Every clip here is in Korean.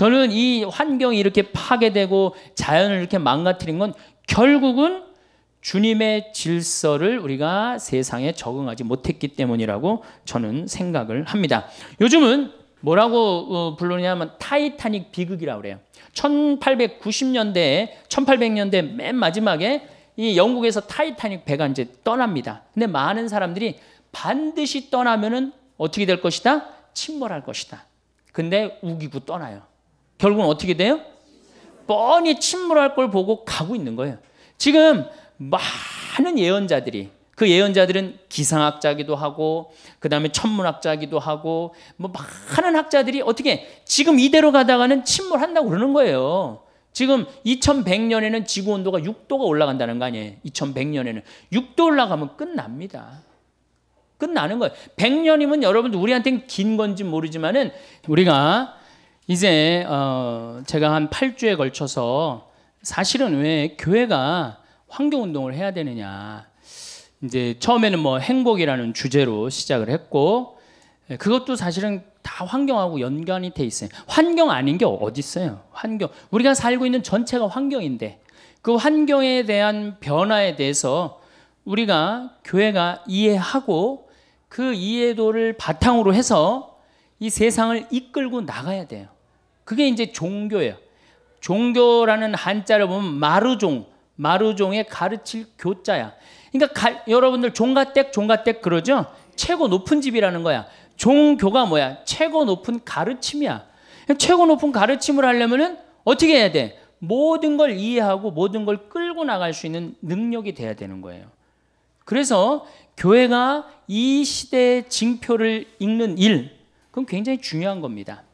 저는 이 환경이 이렇게 파괴되고 자연을 이렇게 망가뜨린 건 결국은 주님의 질서를 우리가 세상에 적응하지 못했기 때문이라고 저는 생각을 합니다. 요즘은 뭐라고 어, 불러냐면 타이타닉 비극이라고 그래요. 1890년대, 에 1800년대 맨 마지막에 이 영국에서 타이타닉 배가 이제 떠납니다. 근데 많은 사람들이 반드시 떠나면은 어떻게 될 것이다? 침몰할 것이다. 근데 우기고 떠나요. 결국은 어떻게 돼요? 뻔히 침몰할 걸 보고 가고 있는 거예요. 지금 많은 예언자들이 그 예언자들은 기상학자기도 하고 그다음에 천문학자기도 하고 뭐 많은 학자들이 어떻게 지금 이대로 가다가는 침몰한다고 그러는 거예요. 지금 2100년에는 지구 온도가 6도가 올라간다는 거 아니에요. 2100년에는 6도 올라가면 끝납니다. 끝나는 거예요. 100년이면 여러분들 우리한테는 긴 건지 모르지만은 우리가 이제 어 제가 한 8주에 걸쳐서 사실은 왜 교회가 환경 운동을 해야 되느냐. 이제 처음에는 뭐 행복이라는 주제로 시작을 했고 예, 그것도 사실은 다 환경하고 연관이 돼 있어요. 환경 아닌 게 어디 있어요? 환경. 우리가 살고 있는 전체가 환경인데 그 환경에 대한 변화에 대해서 우리가 교회가 이해하고 그 이해도를 바탕으로 해서 이 세상을 이끌고 나가야 돼요. 그게 이제 종교예요. 종교라는 한자를 보면 마루종, 마루종의 가르칠 교자야. 그러니까 가, 여러분들 종가댁, 종가댁 그러죠? 최고 높은 집이라는 거야. 종교가 뭐야? 최고 높은 가르침이야. 최고 높은 가르침을 하려면은 어떻게 해야 돼? 모든 걸 이해하고 모든 걸 끌고 나갈 수 있는 능력이 돼야 되는 거예요. 그래서 교회가 이 시대의 징표를 읽는 일, 그건 굉장히 중요한 겁니다.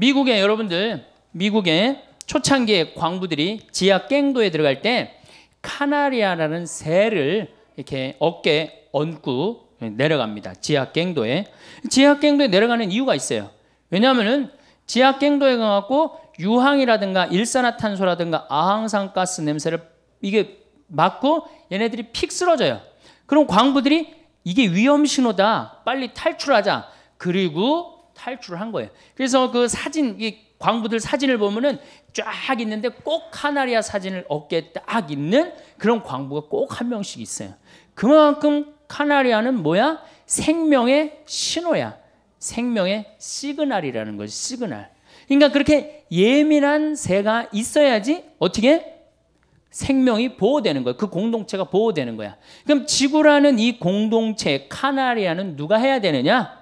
미국에 여러분들 미국의 초창기의 광부들이 지하 갱도에 들어갈 때 카나리아라는 새를 이렇게 어깨 얹고 내려갑니다. 지하 갱도에 지하 갱도에 내려가는 이유가 있어요. 왜냐하면은 지하 갱도에 가갖고 유황이라든가 일산화탄소라든가 아황산가스 냄새를 이게 맡고 얘네들이 픽 쓰러져요. 그럼 광부들이 이게 위험 신호다. 빨리 탈출하자. 그리고 탈출을 한 거예요. 그래서 그 사진 이 광부들 사진을 보면은 쫙 있는데 꼭 카나리아 사진을 어깨에 딱 있는 그런 광부가 꼭 한 명씩 있어요. 그만큼 카나리아는 뭐야? 생명의 신호야. 생명의 시그널이라는 거지. 시그널. 그러니까 그렇게 예민한 새가 있어야지 어떻게 생명이 보호되는 거야. 그 공동체가 보호되는 거야. 그럼 지구라는 이 공동체 카나리아는 누가 해야 되느냐?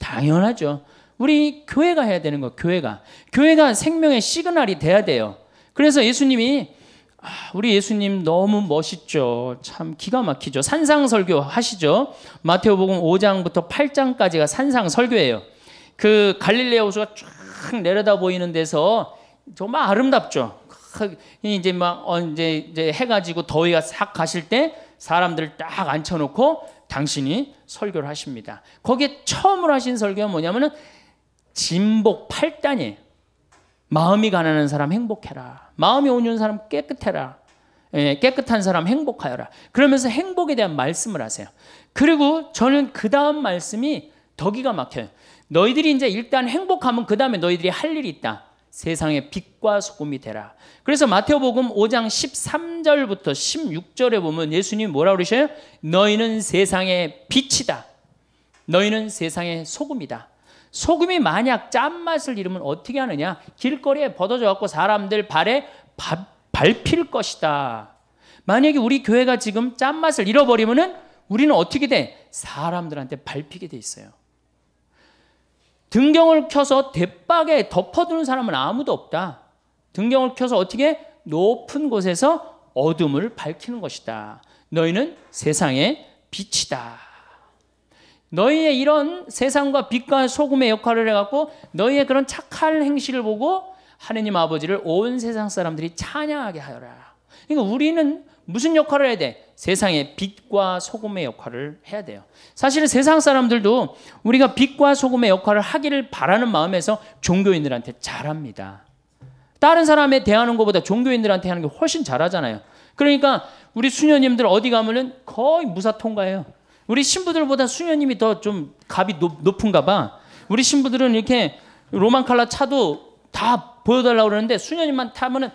당연하죠. 우리 교회가 해야 되는 거, 교회가. 교회가 생명의 시그널이 돼야 돼요. 그래서 예수님이 아, 우리 예수님 너무 멋있죠. 참 기가 막히죠. 산상설교 하시죠. 마태오복음 5장부터 8장까지가 산상설교예요. 그 갈릴레 호수가 쫙 내려다 보이는 데서 정말 아름답죠. 이제 막 어, 제 이제 해가지고 더위가 싹 가실 때 사람들 딱 앉혀놓고 당신이 설교를 하십니다. 거기에 처음으로 하신 설교가 뭐냐면은 진복 8단이 마음이 가난한 사람 행복해라. 마음이 온유한 사람 깨끗해라. 예, 깨끗한 사람 행복하여라. 그러면서 행복에 대한 말씀을 하세요. 그리고 저는 그 다음 말씀이 더 기가 막혀요. 너희들이 이제 일단 행복하면 그 다음에 너희들이 할 일이 있다. 세상의 빛과 소금이 되라. 그래서 마태복음 5장 13절부터 16절에 보면 예수님이 뭐라 고 그러셔요? 너희는 세상의 빛이다. 너희는 세상의 소금이다. 소금이 만약 짠맛을 잃으면 어떻게 하느냐? 길거리에 버어져 갖고 사람들 발에 바, 밟힐 것이다. 만약에 우리 교회가 지금 짠맛을 잃어버리면 우리는 어떻게 돼? 사람들한테 밟히게 돼 있어요. 등경을 켜서 대박에 덮어두는 사람은 아무도 없다. 등경을 켜서 어떻게 높은 곳에서 어둠을 밝히는 것이다. 너희는 세상의 빛이다. 너희의 이런 세상과 빛과 소금의 역할을 해갖고 너희의 그런 착할 행실을 보고 하느님 아버지를 온 세상 사람들이 찬양하게 하여라. 그러니까 우리는 무슨 역할을 해야 돼? 세상의 빛과 소금의 역할을 해야 돼요. 사실은 세상 사람들도 우리가 빛과 소금의 역할을 하기를 바라는 마음에서 종교인들한테 잘합니다. 다른 사람에 대하는 것보다 종교인들한테 하는 게 훨씬 잘하잖아요. 그러니까 우리 수녀님들 어디 가면은 거의 무사 통과해요. 우리 신부들보다 수녀님이 더 좀 값이 높, 은가 봐. 우리 신부들은 이렇게 로만 칼라 차도 다 보여달라고 그러는데 수녀님만 타면은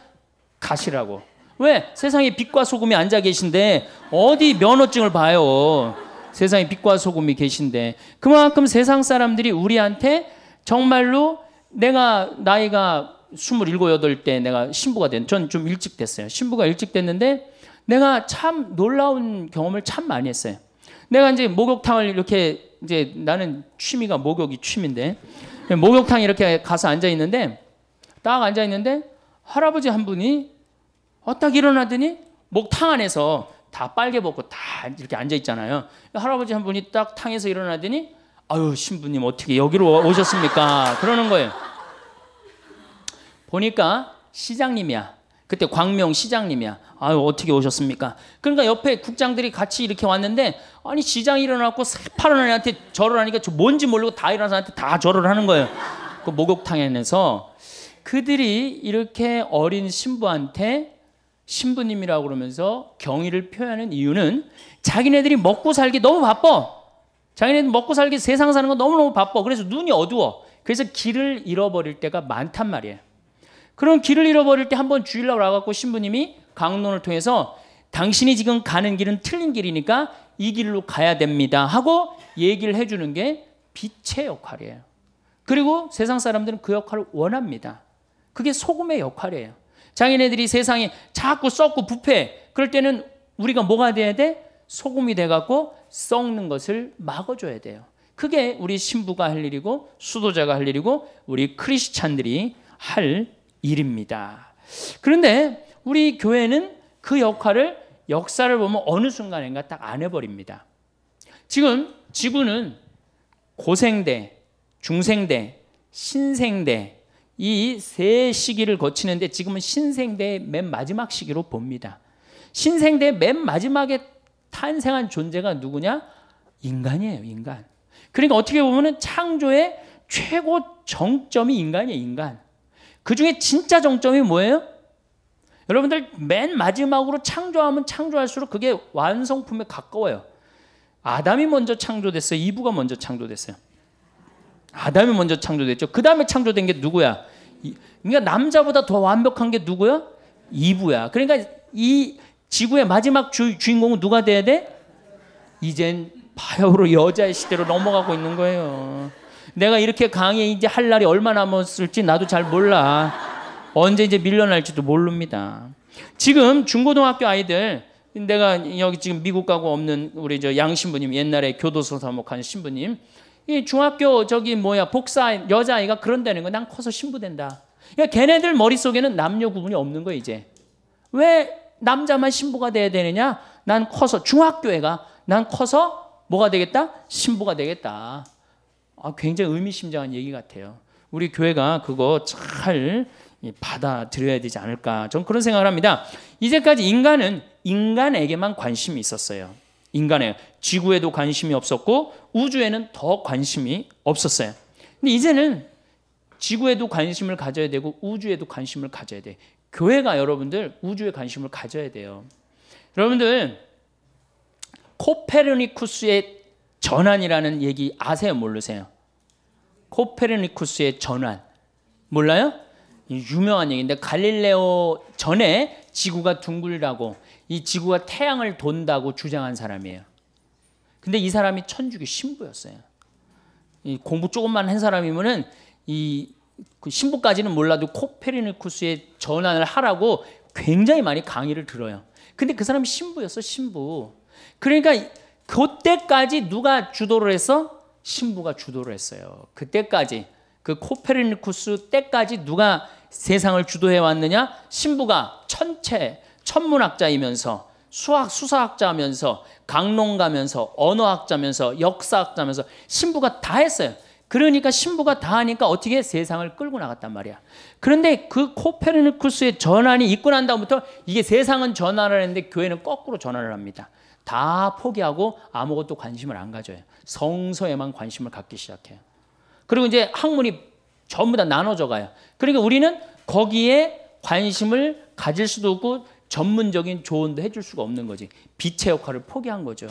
가시라고. 왜? 세상에 빛과 소금이 앉아 계신데 어디 면허증을 봐요. 세상에 빛과 소금이 계신데 그만큼 세상 사람들이 우리한테 정말로 내가 나이가 27, 8때 내가 신부가 된, 전 좀 일찍 됐어요. 신부가 일찍 됐는데 내가 참 놀라운 경험을 참 많이 했어요. 내가 이제 목욕탕을 이렇게 이제 나는 취미가 목욕이 취미인데 목욕탕 이렇게 가서 앉아 있는데 딱 앉아 있는데 할아버지 한 분이 어, 딱 일어나더니 목탕 안에서 다 빨개 벗고 다 이렇게 앉아 있잖아요. 할아버지 한 분이 딱 탕에서 일어나더니 아유 신부님 어떻게 여기로 오셨습니까? 그러는 거예요. 보니까 시장님이야. 그때 광명 시장님이야. 아유 어떻게 오셨습니까? 그러니까 옆에 국장들이 같이 이렇게 왔는데 아니 시장 일어났고 새파란 애한테 절을 하니까 저 뭔지 모르고 다 일어나서 나한테 다 절을 하는 거예요. 그 목욕탕에서 내 그들이 이렇게 어린 신부한테 신부님이라고 그러면서 경의를 표현하는 이유는 자기네들이 먹고 살기 너무 바빠. 자기네들 먹고 살기 세상 사는 거 너무너무 바빠. 그래서 눈이 어두워. 그래서 길을 잃어버릴 때가 많단 말이에요. 그럼 길을 잃어버릴 때 한번 주일날 와갖고 신부님이 강론을 통해서 당신이 지금 가는 길은 틀린 길이니까 이 길로 가야 됩니다. 하고 얘기를 해주는 게 빛의 역할이에요. 그리고 세상 사람들은 그 역할을 원합니다. 그게 소금의 역할이에요. 장인애들이 세상에 자꾸 썩고 부패. 그럴 때는 우리가 뭐가 돼야 돼? 소금이 돼갖고 썩는 것을 막아줘야 돼요. 그게 우리 신부가 할 일이고 수도자가 할 일이고 우리 크리스찬들이 할 일입니다. 그런데 우리 교회는 그 역할을 역사를 보면 어느 순간인가 딱 안 해버립니다. 지금 지구는 고생대, 중생대, 신생대, 이세 시기를 거치는데 지금은 신생대맨 마지막 시기로 봅니다. 신생대맨 마지막에 탄생한 존재가 누구냐? 인간이에요, 인간. 그러니까 어떻게 보면 창조의 최고 정점이 인간이에요, 인간. 그 중에 진짜 정점이 뭐예요? 여러분들 맨 마지막으로 창조하면 창조할수록 그게 완성품에 가까워요. 아담이 먼저 창조됐어요. 이브가 먼저 창조됐어요. 아담이 먼저 창조됐죠. 그 다음에 창조된 게 누구야? 그러니까 남자보다 더 완벽한 게 누구야? 이브야. 그러니까 이 지구의 마지막 주, 인공은 누가 돼야 돼? 이젠 바야흐로 여자의 시대로 넘어가고 있는 거예요. 내가 이렇게 강의 이제 할 날이 얼마 남았을지 나도 잘 몰라. 언제 이제 밀려날지도 모릅니다. 지금 중고등학교 아이들 내가 여기 지금 미국 가고 없는 우리 저 양신부님 옛날에 교도소 사목한 신부님 이 중학교 저기 뭐야 복사 여자아이가 그런다는 거난 커서 신부 된다. 그러니까 걔네들 머릿속에는 남녀 구분이 없는 거 이제. 왜 남자만 신부가 돼야 되느냐? 난 커서 중학교 애가 난 커서 뭐가 되겠다? 신부가 되겠다. 아, 굉장히 의미심장한 얘기 같아요. 우리 교회가 그거 잘 받아들여야 되지 않을까. 전 그런 생각을 합니다. 이제까지 인간은 인간에게만 관심이 있었어요. 인간의 지구에도 관심이 없었고 우주에는 더 관심이 없었어요. 근데 이제는 지구에도 관심을 가져야 되고 우주에도 관심을 가져야 돼. 교회가 여러분들 우주에 관심을 가져야 돼요. 여러분들 코페르니쿠스의 전환이라는 얘기 아세요? 모르세요? 코페르니쿠스의 전환 몰라요? 유명한 얘기인데 갈릴레오 전에 지구가 둥글다고 이 지구가 태양을 돈다고 주장한 사람이에요. 근데 이 사람이 천주교 신부였어요. 이 공부 조금만 한 사람이면은 이 그 신부까지는 몰라도 코페르니쿠스의 전환을 하라고 굉장히 많이 강의를 들어요. 근데 그 사람이 신부였어, 신부. 그러니까 그때까지 누가 주도를 해서 신부가 주도를 했어요. 그때까지 그 코페르니쿠스 때까지 누가 세상을 주도해 왔느냐? 신부가 천체 천문학자이면서 수학 수사학자면서 강론가면서 언어학자면서 역사학자면서 신부가 다 했어요. 그러니까 신부가 다 하니까 어떻게 세상을 끌고 나갔단 말이야. 그런데 그 코페르니쿠스의 전환이 있고 난 다음부터 이게 세상은 전환을 했는데 교회는 거꾸로 전환을 합니다. 다 포기하고 아무것도 관심을 안 가져요. 성서에만 관심을 갖기 시작해요. 그리고 이제 학문이 전부 다 나눠져 가요. 그러니까 우리는 거기에 관심을 가질 수도 없고 전문적인 조언도 해줄 수가 없는 거지. 빛의 역할을 포기한 거죠.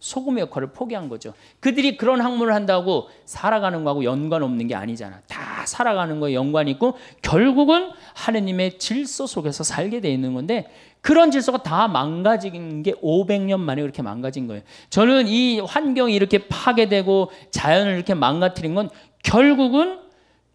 소금의 역할을 포기한 거죠. 그들이 그런 학문을 한다고 살아가는 거하고 연관 없는 게 아니잖아. 다 살아가는 거에 연관이 있고 결국은 하느님의 질서 속에서 살게 돼 있는 건데 그런 질서가 다 망가진 게 500년 만에 그렇게 망가진 거예요. 저는 이 환경이 이렇게 파괴되고 자연을 이렇게 망가뜨린 건 결국은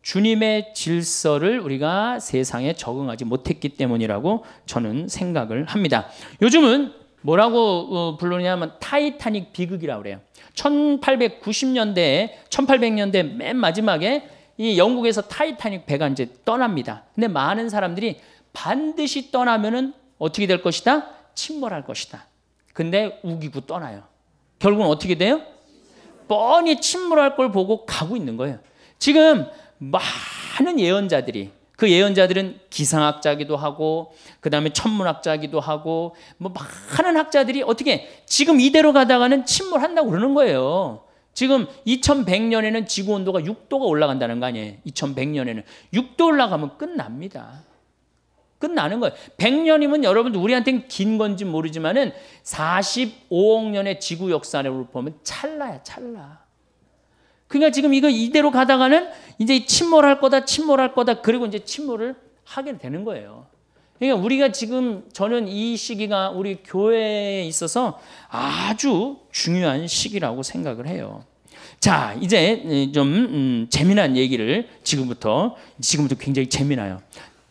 주님의 질서를 우리가 세상에 적응하지 못했기 때문이라고 저는 생각을 합니다. 요즘은 뭐라고 어, 불러냐면 타이타닉 비극이라고 그래요. 1 8 9 0년대 1800년대 맨 마지막에 이 영국에서 타이타닉 배가 이제 떠납니다. 근데 많은 사람들이 반드시 떠나면은 어떻게 될 것이다? 침몰할 것이다. 근데 우기고 떠나요. 결국은 어떻게 돼요? 뻔히 침몰할 걸 보고 가고 있는 거예요. 지금 많은 예언자들이 그 예언자들은 기상학자기도 하고 그 다음에 천문학자기도 하고 뭐 많은 학자들이 어떻게 지금 이대로 가다가는 침몰한다고 그러는 거예요. 지금 2100년에는 지구 온도가 6도가 올라간다는 거 아니에요. 2100년에는 6도 올라가면 끝납니다. 끝나는 거예요. 100년이면 여러분들 우리한테는 긴 건지 모르지만은 45억 년의 지구 역사를 보면 찰나야, 찰나. 그러니까 지금 이거 이대로 가다가는 이제 침몰할 거다, 침몰할 거다. 그리고 이제 침몰을 하게 되는 거예요. 그러니까 우리가 지금 저는 이 시기가 우리 교회에 있어서 아주 중요한 시기라고 생각을 해요. 자, 이제 음, 좀 음, 재미난 얘기를 지금부터 지금부터 굉장히 재미나요.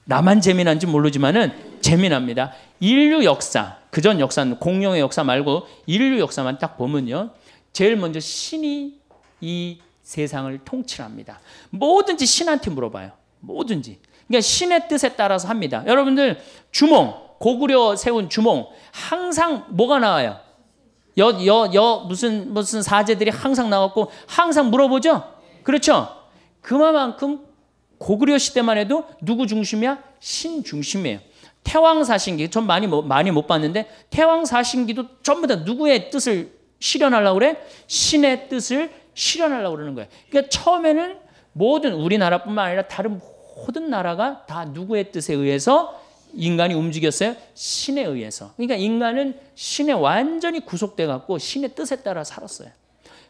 나만 재미난지 모르지만은 재미납니다. 인류 역사, 그전 역사는 공룡의 역사 말고 인류 역사만 딱 보면요. 제일 먼저 신이 이 세상을 통치합니다. 뭐든지 신한테 물어봐요. 뭐든지. 그러니까 신의 뜻에 따라서 합니다. 여러분들 주몽 고구려 세운 주몽 항상 뭐가 나와요? 여 여 여 무슨 무슨 사제들이 항상 나왔고 항상 물어보죠. 그렇죠? 그만큼 고구려 시대만 해도 누구 중심이야? 신 중심이에요. 태왕 사신기 전 많이 많이 못 봤는데 태왕 사신기도 전부 다 누구의 뜻을 실현하려고 그래? 신의 뜻을 실현하려고 그러는 거예요. 그러니까 처음에는 모든 우리나라뿐만 아니라 다른 모든 나라가 다 누구의 뜻에 의해서 인간이 움직였어요? 신에 의해서. 그러니까 인간은 신에 완전히 구속돼 갖고 신의 뜻에 따라 살았어요.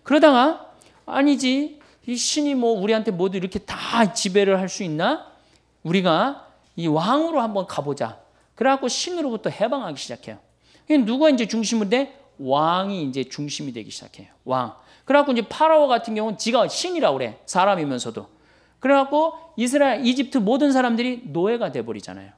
그러다가 아니지 이 신이 뭐 우리한테 모두 이렇게 다 지배를 할 수 있나? 우리가 이 왕으로 한번 가보자. 그래갖고 신으로부터 해방하기 시작해요. 누가 이제 중심인데 왕이 이제 중심이 되기 시작해요. 왕. 그래갖고 이제 파라오 같은 경우는 지가 신이라고 그래. 사람이면서도. 그래갖고 이스라엘, 이집트 모든 사람들이 노예가 돼버리잖아요.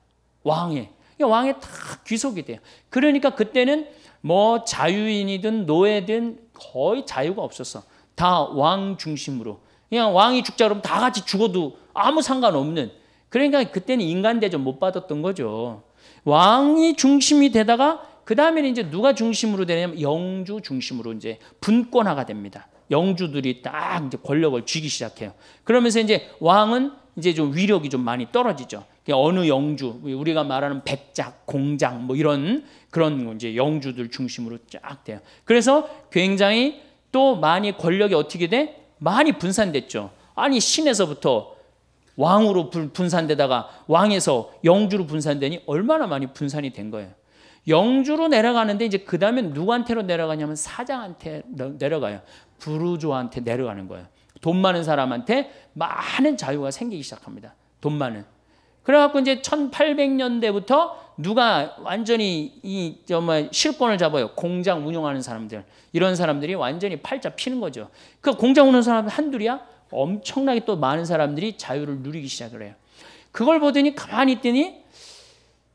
왕에. 그 왕에 다 귀속이 돼요. 그러니까 그때는 뭐 자유인이든 노예든 거의 자유가 없었어. 다 왕 중심으로. 그냥 왕이 죽자 그러면 다 같이 죽어도 아무 상관없는. 그러니까 그때는 인간 대접 못 받았던 거죠. 왕이 중심이 되다가 그 다음에는 이제 누가 중심으로 되냐면 영주 중심으로 이제 분권화가 됩니다. 영주들이 딱 이제 권력을 쥐기 시작해요. 그러면서 이제 왕은 이제 좀 위력이 좀 많이 떨어지죠. 그러니까 어느 영주, 우리가 말하는 백작, 공작 뭐 이런 그런 이제 영주들 중심으로 쫙 돼요. 그래서 굉장히 또 많이 권력이 어떻게 돼? 많이 분산됐죠. 아니 신에서부터 왕으로 분산되다가 왕에서 영주로 분산되니 얼마나 많이 분산이 된 거예요. 영주로 내려가는데 이제 그 다음에 누구한테로 내려가냐면 사장한테 내려가요. 부르조한테 내려가는 거예요. 돈 많은 사람한테 많은 자유가 생기기 시작합니다. 돈 많은. 그래갖고 이제 1800년대부터 누가 완전히 이 정말 실권을 잡아요. 공장 운영하는 사람들. 이런 사람들이 완전히 팔자 피는 거죠. 그 공장 운영 사람 한둘이야? 엄청나게 또 많은 사람들이 자유를 누리기 시작을 해요. 그걸 보더니 가만히 있더니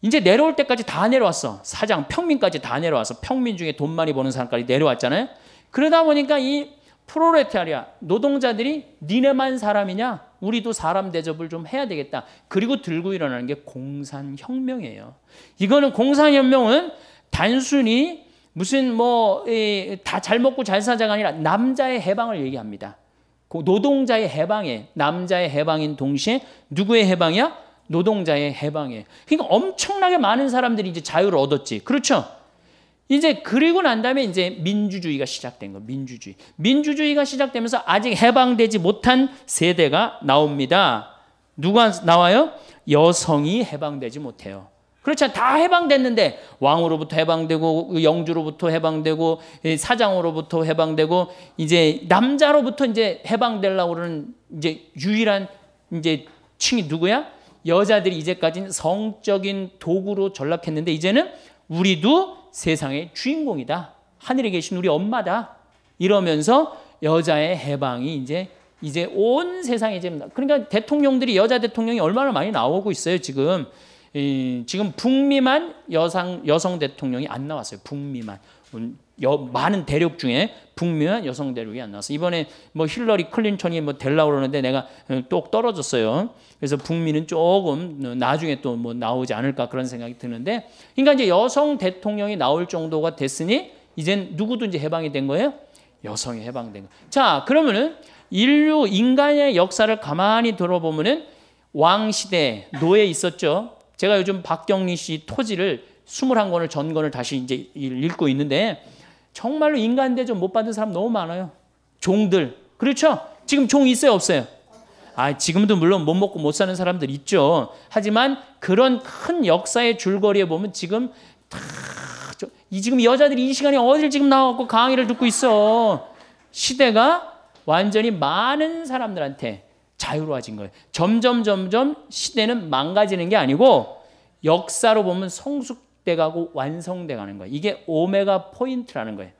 이제 내려올 때까지 다 내려왔어. 사장, 평민까지 다 내려와서 평민 중에 돈 많이 버는 사람까지 내려왔잖아요. 그러다 보니까 이 프로레타리아 노동자들이 니네만 사람이냐? 우리도 사람 대접을 좀 해야 되겠다. 그리고 들고 일어나는 게 공산혁명이에요. 이거는 공산혁명은 단순히 무슨 뭐 다 잘 먹고 잘 사자가 아니라 남자의 해방을 얘기합니다. 노동자의 해방에 남자의 해방인 동시에 누구의 해방이야? 노동자의 해방에. 그러니까 엄청나게 많은 사람들이 이제 자유를 얻었지. 그렇죠? 이제 그리고 난 다음에 이제 민주주의가 시작된 거. 민주주의. 민주주의가 시작되면서 아직 해방되지 못한 세대가 나옵니다. 누가 나와요? 여성이 해방되지 못해요. 그렇죠. 다 해방됐는데 왕으로부터 해방되고 그 영주로부터 해방되고 사장으로부터 해방되고 이제 남자로부터 이제 해방되려고 그러는 이제 유일한 이제 층이 누구야? 여자들이 이제까지는 성적인 도구로 전락했는데 이제는 우리도 세상의 주인공이다. 하늘에 계신 우리 엄마다. 이러면서 여자의 해방이 이제 이제 온 세상에 이제 그러니까 대통령들이 여자 대통령이 얼마나 많이 나오고 있어요 지금 이, 지금 북미만 여성 여성 대통령이 안 나왔어요 북미만 음, 여, 많은 대륙 중에 북미한 여성 대륙이 안 나왔어. 이번에 뭐 힐러리 클린턴이 뭐 될라 그러는데 내가 어, 똑 떨어졌어요. 그래서 북미는 조금 나중에 또 뭐 나오지 않을까 그런 생각이 드는데, 그러니까 이제 여성 대통령이 나올 정도가 됐으니 이젠 누구든지 해방이 된 거예요. 여성이 해방된 거. 자, 그러면은 인류 인간의 역사를 가만히 들어보면은 왕 시대 노예 있었죠. 제가 요즘 박경리 씨 토지를 21권을 전권을 다시 이제 읽고 있는데 정말로 인간 대접 못 받은 사람 너무 많아요. 종들. 그렇죠? 지금 종 있어요, 없어요? 아, 지금도 물론 못 먹고 못 사는 사람들 있죠. 하지만 그런 큰 역사의 줄거리에 보면 지금 다, 저, 이 지금 여자들이 이 시간에 어딜 지금 나와갖고 강의를 듣고 있어. 시대가 완전히 많은 사람들한테 자유로워진 거예요. 점점, 점점 시대는 망가지는 게 아니고 역사로 보면 성숙 극대가고 완성돼가는 거예요. 이게 오메가 포인트라는 거예요.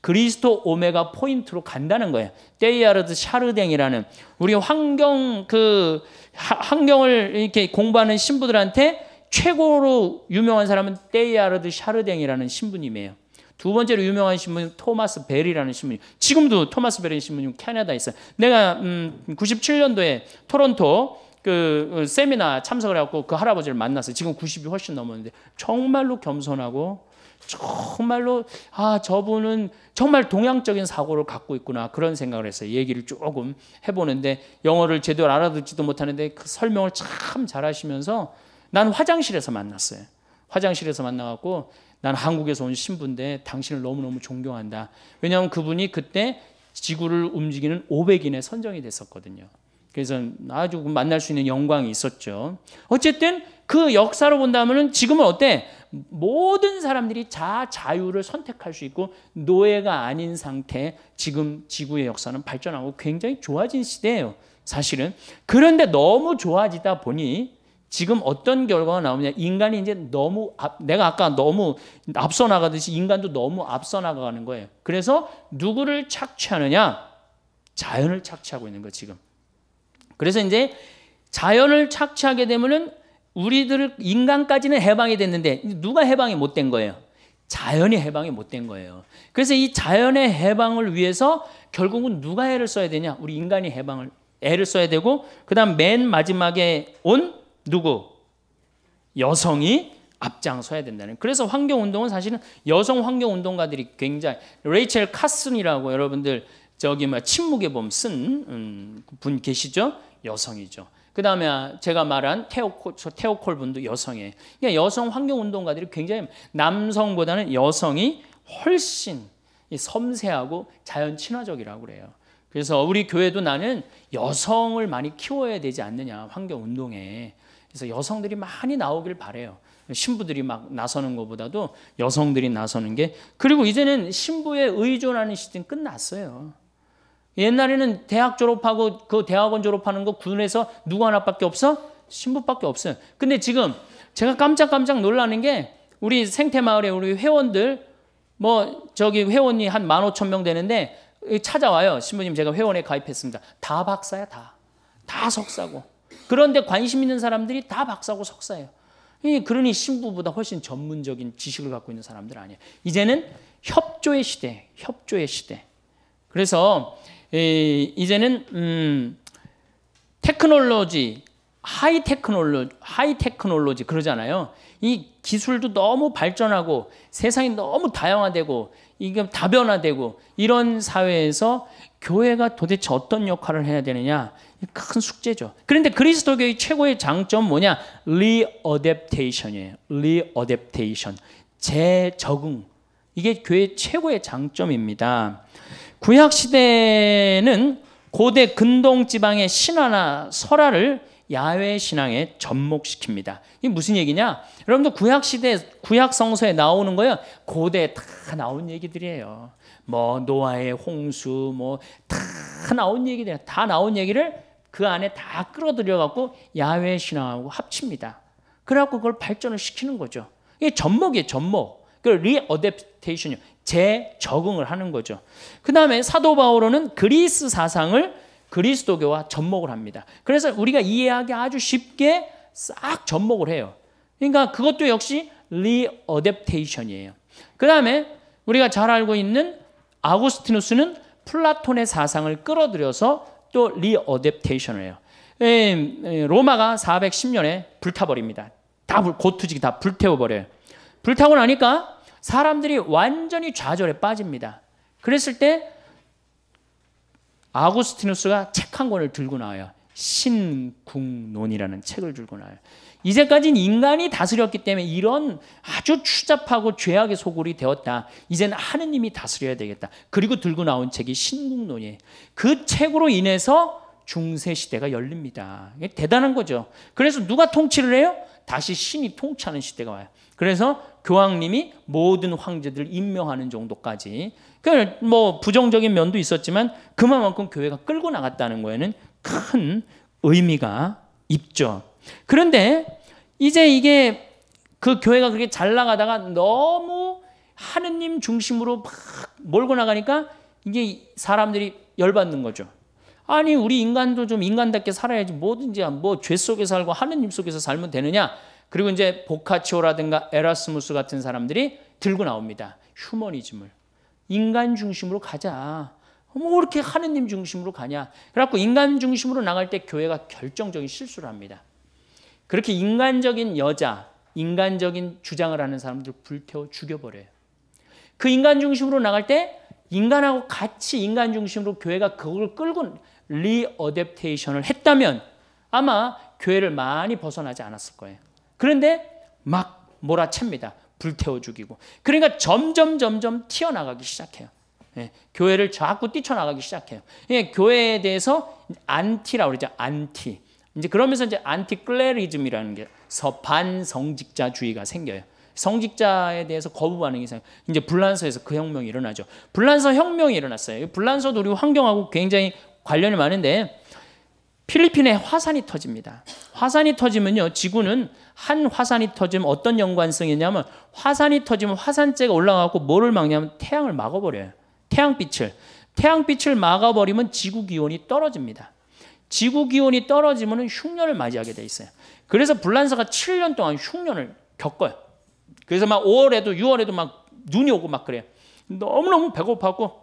그리스도 오메가 포인트로 간다는 거예요. 데이아르드 샤르댕이라는 우리 환경 그 환경을 이렇게 공부하는 신부들한테 최고로 유명한 사람은 데이아르드 샤르댕이라는 신부님이에요. 두 번째로 유명한 신부는 토마스 베리라는 신부님. 지금도 토마스 베리 신부님 캐나다에 있어요. 내가 음 97년도에 토론토 그 어, 세미나 참석을 해갖고 그 할아버지를 만났어요. 지금 90이 훨씬 넘었는데 정말로 겸손하고 정말로 아 저분은 정말 동양적인 사고를 갖고 있구나 그런 생각을 해서 얘기를 조금 해보는데 영어를 제대로 알아듣지도 못하는데 그 설명을 참 잘하시면서 난 화장실에서 만났어요. 화장실에서 만나갖고 난 한국에서 온 신부인데 당신을 너무너무 존경한다. 왜냐하면 그분이 그때 지구를 움직이는 5 0 0인의 선정이 됐었거든요. 그래서 아주 만날 수 있는 영광이 있었죠. 어쨌든 그 역사로 본다면 지금은 어때? 모든 사람들이 자 자유를 선택할 수 있고 노예가 아닌 상태 지금 지구의 역사는 발전하고 굉장히 좋아진 시대예요. 사실은 그런데 너무 좋아지다 보니 지금 어떤 결과가 나오냐? 인간이 이제 너무 앞, 내가 아까 너무 앞서 나가듯이 인간도 너무 앞서 나가는 거예요. 그래서 누구를 착취하느냐? 자연을 착취하고 있는 거예요 지금. 그래서 이제 자연을 착취하게 되면은 우리들 인간까지는 해방이 됐는데 누가 해방이 못 된 거예요? 자연이 해방이 못 된 거예요. 그래서 이 자연의 해방을 위해서 결국은 누가 애를 써야 되냐? 우리 인간이 해방을 애를 써야 되고 그다음 맨 마지막에 온 누구? 여성이 앞장서야 된다는. 그래서 환경 운동은 사실은 여성 환경 운동가들이 굉장히 레이첼 카슨이라고 여러분들 저기 뭐 침묵의 봄쓴분 음, 계시죠? 여성이죠. 그 다음에 제가 말한 테오콜, 테오콜 분도 여성이에요. 그러니까 여성 환경운동가들이 굉장히 남성보다는 여성이 훨씬 섬세하고 자연 친화적이라고 그래요. 그래서 우리 교회도 나는 여성을 많이 키워야 되지 않느냐, 환경운동에. 그래서 여성들이 많이 나오길 바래요. 신부들이 막 나서는 것보다도 여성들이 나서는 게 그리고 이제는 신부에 의존하는 시대는 끝났어요. 옛날에는 대학 졸업하고 그 대학원 졸업하는 거 군에서 누구 하나밖에 없어? 신부밖에 없어요. 근데 지금 제가 깜짝깜짝 놀라는 게 우리 생태마을에 우리 회원들 뭐 저기 회원이 한 만 오천 명 되는데 찾아와요. 신부님 제가 회원에 가입했습니다. 다 박사야 다. 다 석사고. 그런데 관심 있는 사람들이 다 박사고 석사예요. 그러니 신부보다 훨씬 전문적인 지식을 갖고 있는 사람들 아니에요. 이제는 협조의 시대, 협조의 시대. 그래서 이제는 음, 테크놀로지, 하이 테크놀로 하이 테크놀로지 그러잖아요. 이 기술도 너무 발전하고 세상이 너무 다양화되고 이게 다변화되고 이런 사회에서 교회가 도대체 어떤 역할을 해야 되느냐 큰 숙제죠. 그런데 그리스도교의 최고의 장점 뭐냐? 리어댑테이션이에요. 리어댑테이션 재적응 이게 교회 최고의 장점입니다. 구약 시대는 고대 근동 지방의 신화나 설화를 야외 신앙에 접목시킵니다. 이게 무슨 얘기냐? 여러분들 구약 시대 구약 성서에 나오는 거요. 고대 다 나온 얘기들이에요. 뭐 노아의 홍수 뭐 다 나온 얘기들. 다 나온 얘기를 그 안에 다 끌어들여 갖고 야외 신앙하고 합칩니다. 그래갖고 그걸 발전을 시키는 거죠. 이게 접목이에요, 접목. 그 리어댑테이션이요. 재적응을 하는 거죠. 그 다음에 사도 바오로는 그리스 사상을 그리스도교와 접목을 합니다. 그래서 우리가 이해하기 아주 쉽게 싹 접목을 해요. 그러니까 그것도 역시 리어댑테이션이에요. 그 다음에 우리가 잘 알고 있는 아구스티누스는 플라톤의 사상을 끌어들여서 또 리어댑테이션을 해요. 예, 예, 로마가 410년에 불타버립니다. 다 불, 고투지기 다 불태워버려요. 불타고 나니까 사람들이 완전히 좌절에 빠집니다. 그랬을 때 아구스티누스가 책 한 권을 들고 나와요. 신궁론이라는 책을 들고 나와요. 이제까지는 인간이 다스렸기 때문에 이런 아주 추잡하고 죄악의 소굴이 되었다. 이제는 하느님이 다스려야 되겠다. 그리고 들고 나온 책이 신궁론이에요그 책으로 인해서 중세 시대가 열립니다. 대단한 거죠. 그래서 누가 통치를 해요? 다시 신이 통치하는 시대가 와요. 그래서 교황님이 모든 황제들을 임명하는 정도까지 그뭐 그러니까 부정적인 면도 있었지만 그만큼 교회가 끌고 나갔다는 거에는 큰 의미가 있죠. 그런데 이제 이게 그 교회가 그렇게 잘 나가다가 너무 하느님 중심으로 막 몰고 나가니까 이게 사람들이 열받는 거죠. 아니 우리 인간도 좀 인간답게 살아야지 뭐든지 뭐죄 속에 살고 하느님 속에서 살면 되느냐 그리고 이제 보카치오라든가 에라스무스 같은 사람들이 들고 나옵니다. 휴머니즘을. 인간 중심으로 가자. 뭐 이렇게 하느님 중심으로 가냐. 그래갖고 인간 중심으로 나갈 때 교회가 결정적인 실수를 합니다. 그렇게 인간적인 여자, 인간적인 주장을 하는 사람들 불태워 죽여버려요. 그 인간 중심으로 나갈 때 인간하고 같이 인간 중심으로 교회가 그걸 끌고 리어댑테이션을 했다면 아마 교회를 많이 벗어나지 않았을 거예요. 그런데 막 몰아챕니다. 불태워 죽이고. 그러니까 점점 점점 튀어나가기 시작해요. 예, 교회를 자꾸 뛰쳐나가기 시작해요. 예, 교회에 대해서 안티라고 그러죠. 안티. 이제 그러면서 이제 안티클레리즘이라는 게 서반성직자주의가 생겨요. 성직자에 대해서 거부 반응이 생겨. 이제 불란서에서 그 혁명이 일어나죠. 불란서 혁명이 일어났어요. 불란서도 우리 환경하고 굉장히 관련이 많은데 필리핀에 화산이 터집니다. 화산이 터지면요, 지구는 한 화산이 터지면 어떤 연관성이 냐면 화산이 터지면 화산재가 올라가고 뭐를 막냐면 태양을 막아버려요. 태양빛을. 태양빛을 막아버리면 지구 기온이 떨어집니다. 지구 기온이 떨어지면 흉년을 맞이하게 돼 있어요. 그래서 불란서가 7년 동안 흉년을 겪어요. 그래서 막 5월에도 6월에도 막 눈이 오고 막 그래요. 너무너무 배고파고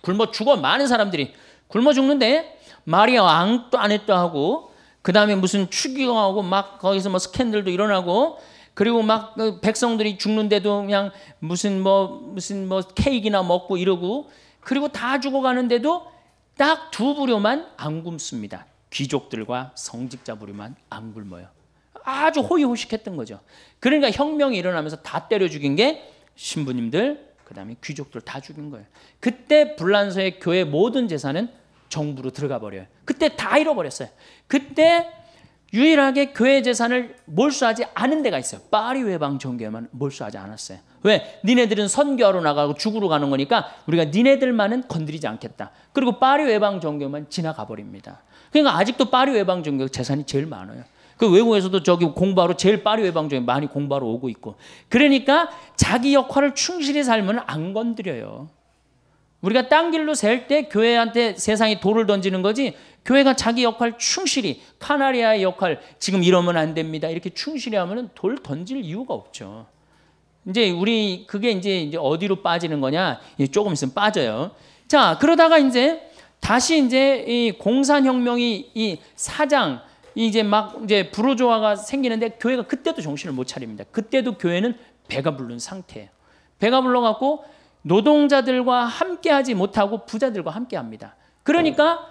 굶어 죽어 많은 사람들이 굶어 죽는데 마리아 왕도안 했다 하고 그 다음에 무슨 추기하고 막 거기서 뭐 스캔들도 일어나고 그리고 막 그 백성들이 죽는데도 그냥 무슨 뭐 무슨 뭐 케이크나 먹고 이러고 그리고 다 죽어가는데도 딱 두 부류만 안 굶습니다. 귀족들과 성직자 부류만 안 굶어요. 아주 호의호식했던 거죠. 그러니까 혁명이 일어나면서 다 때려 죽인 게 신부님들 그다음에 귀족들 다 죽인 거예요. 그때 불란서의 교회 모든 재산은 정부로 들어가 버려요. 그때 다 잃어버렸어요. 그때 유일하게 교회 재산을 몰수하지 않은 데가 있어요. 파리 외방 종교만 에 몰수하지 않았어요. 왜? 니네들은 선교하러 나가고 죽으러 가는 거니까 우리가 니네들만은 건드리지 않겠다. 그리고 파리 외방 종교만 지나가 버립니다. 그러니까 아직도 파리 외방 종교 재산이 제일 많아요. 그 외국에서도 저기 공부하러 제일 파리 외방 종교 많이 공부하러 오고 있고. 그러니까 자기 역할을 충실히 살면 안 건드려요. 우리가 딴 길로 셀 때 교회한테 세상이 돌을 던지는 거지 교회가 자기 역할 충실히 카나리아의 역할 지금 이러면 안 됩니다. 이렇게 충실히 하면은 돌 던질 이유가 없죠. 이제 우리 그게 이제 어디로 빠지는 거냐? 조금 있으면 빠져요. 자, 그러다가 이제 다시 이제 이 공산혁명이 이 사장 이제 막 이제 불호조화가 생기는데 교회가 그때도 정신을 못 차립니다. 그때도 교회는 배가 불른 상태예요. 배가 불러갖고 노동자들과 함께하지 못하고 부자들과 함께합니다. 그러니까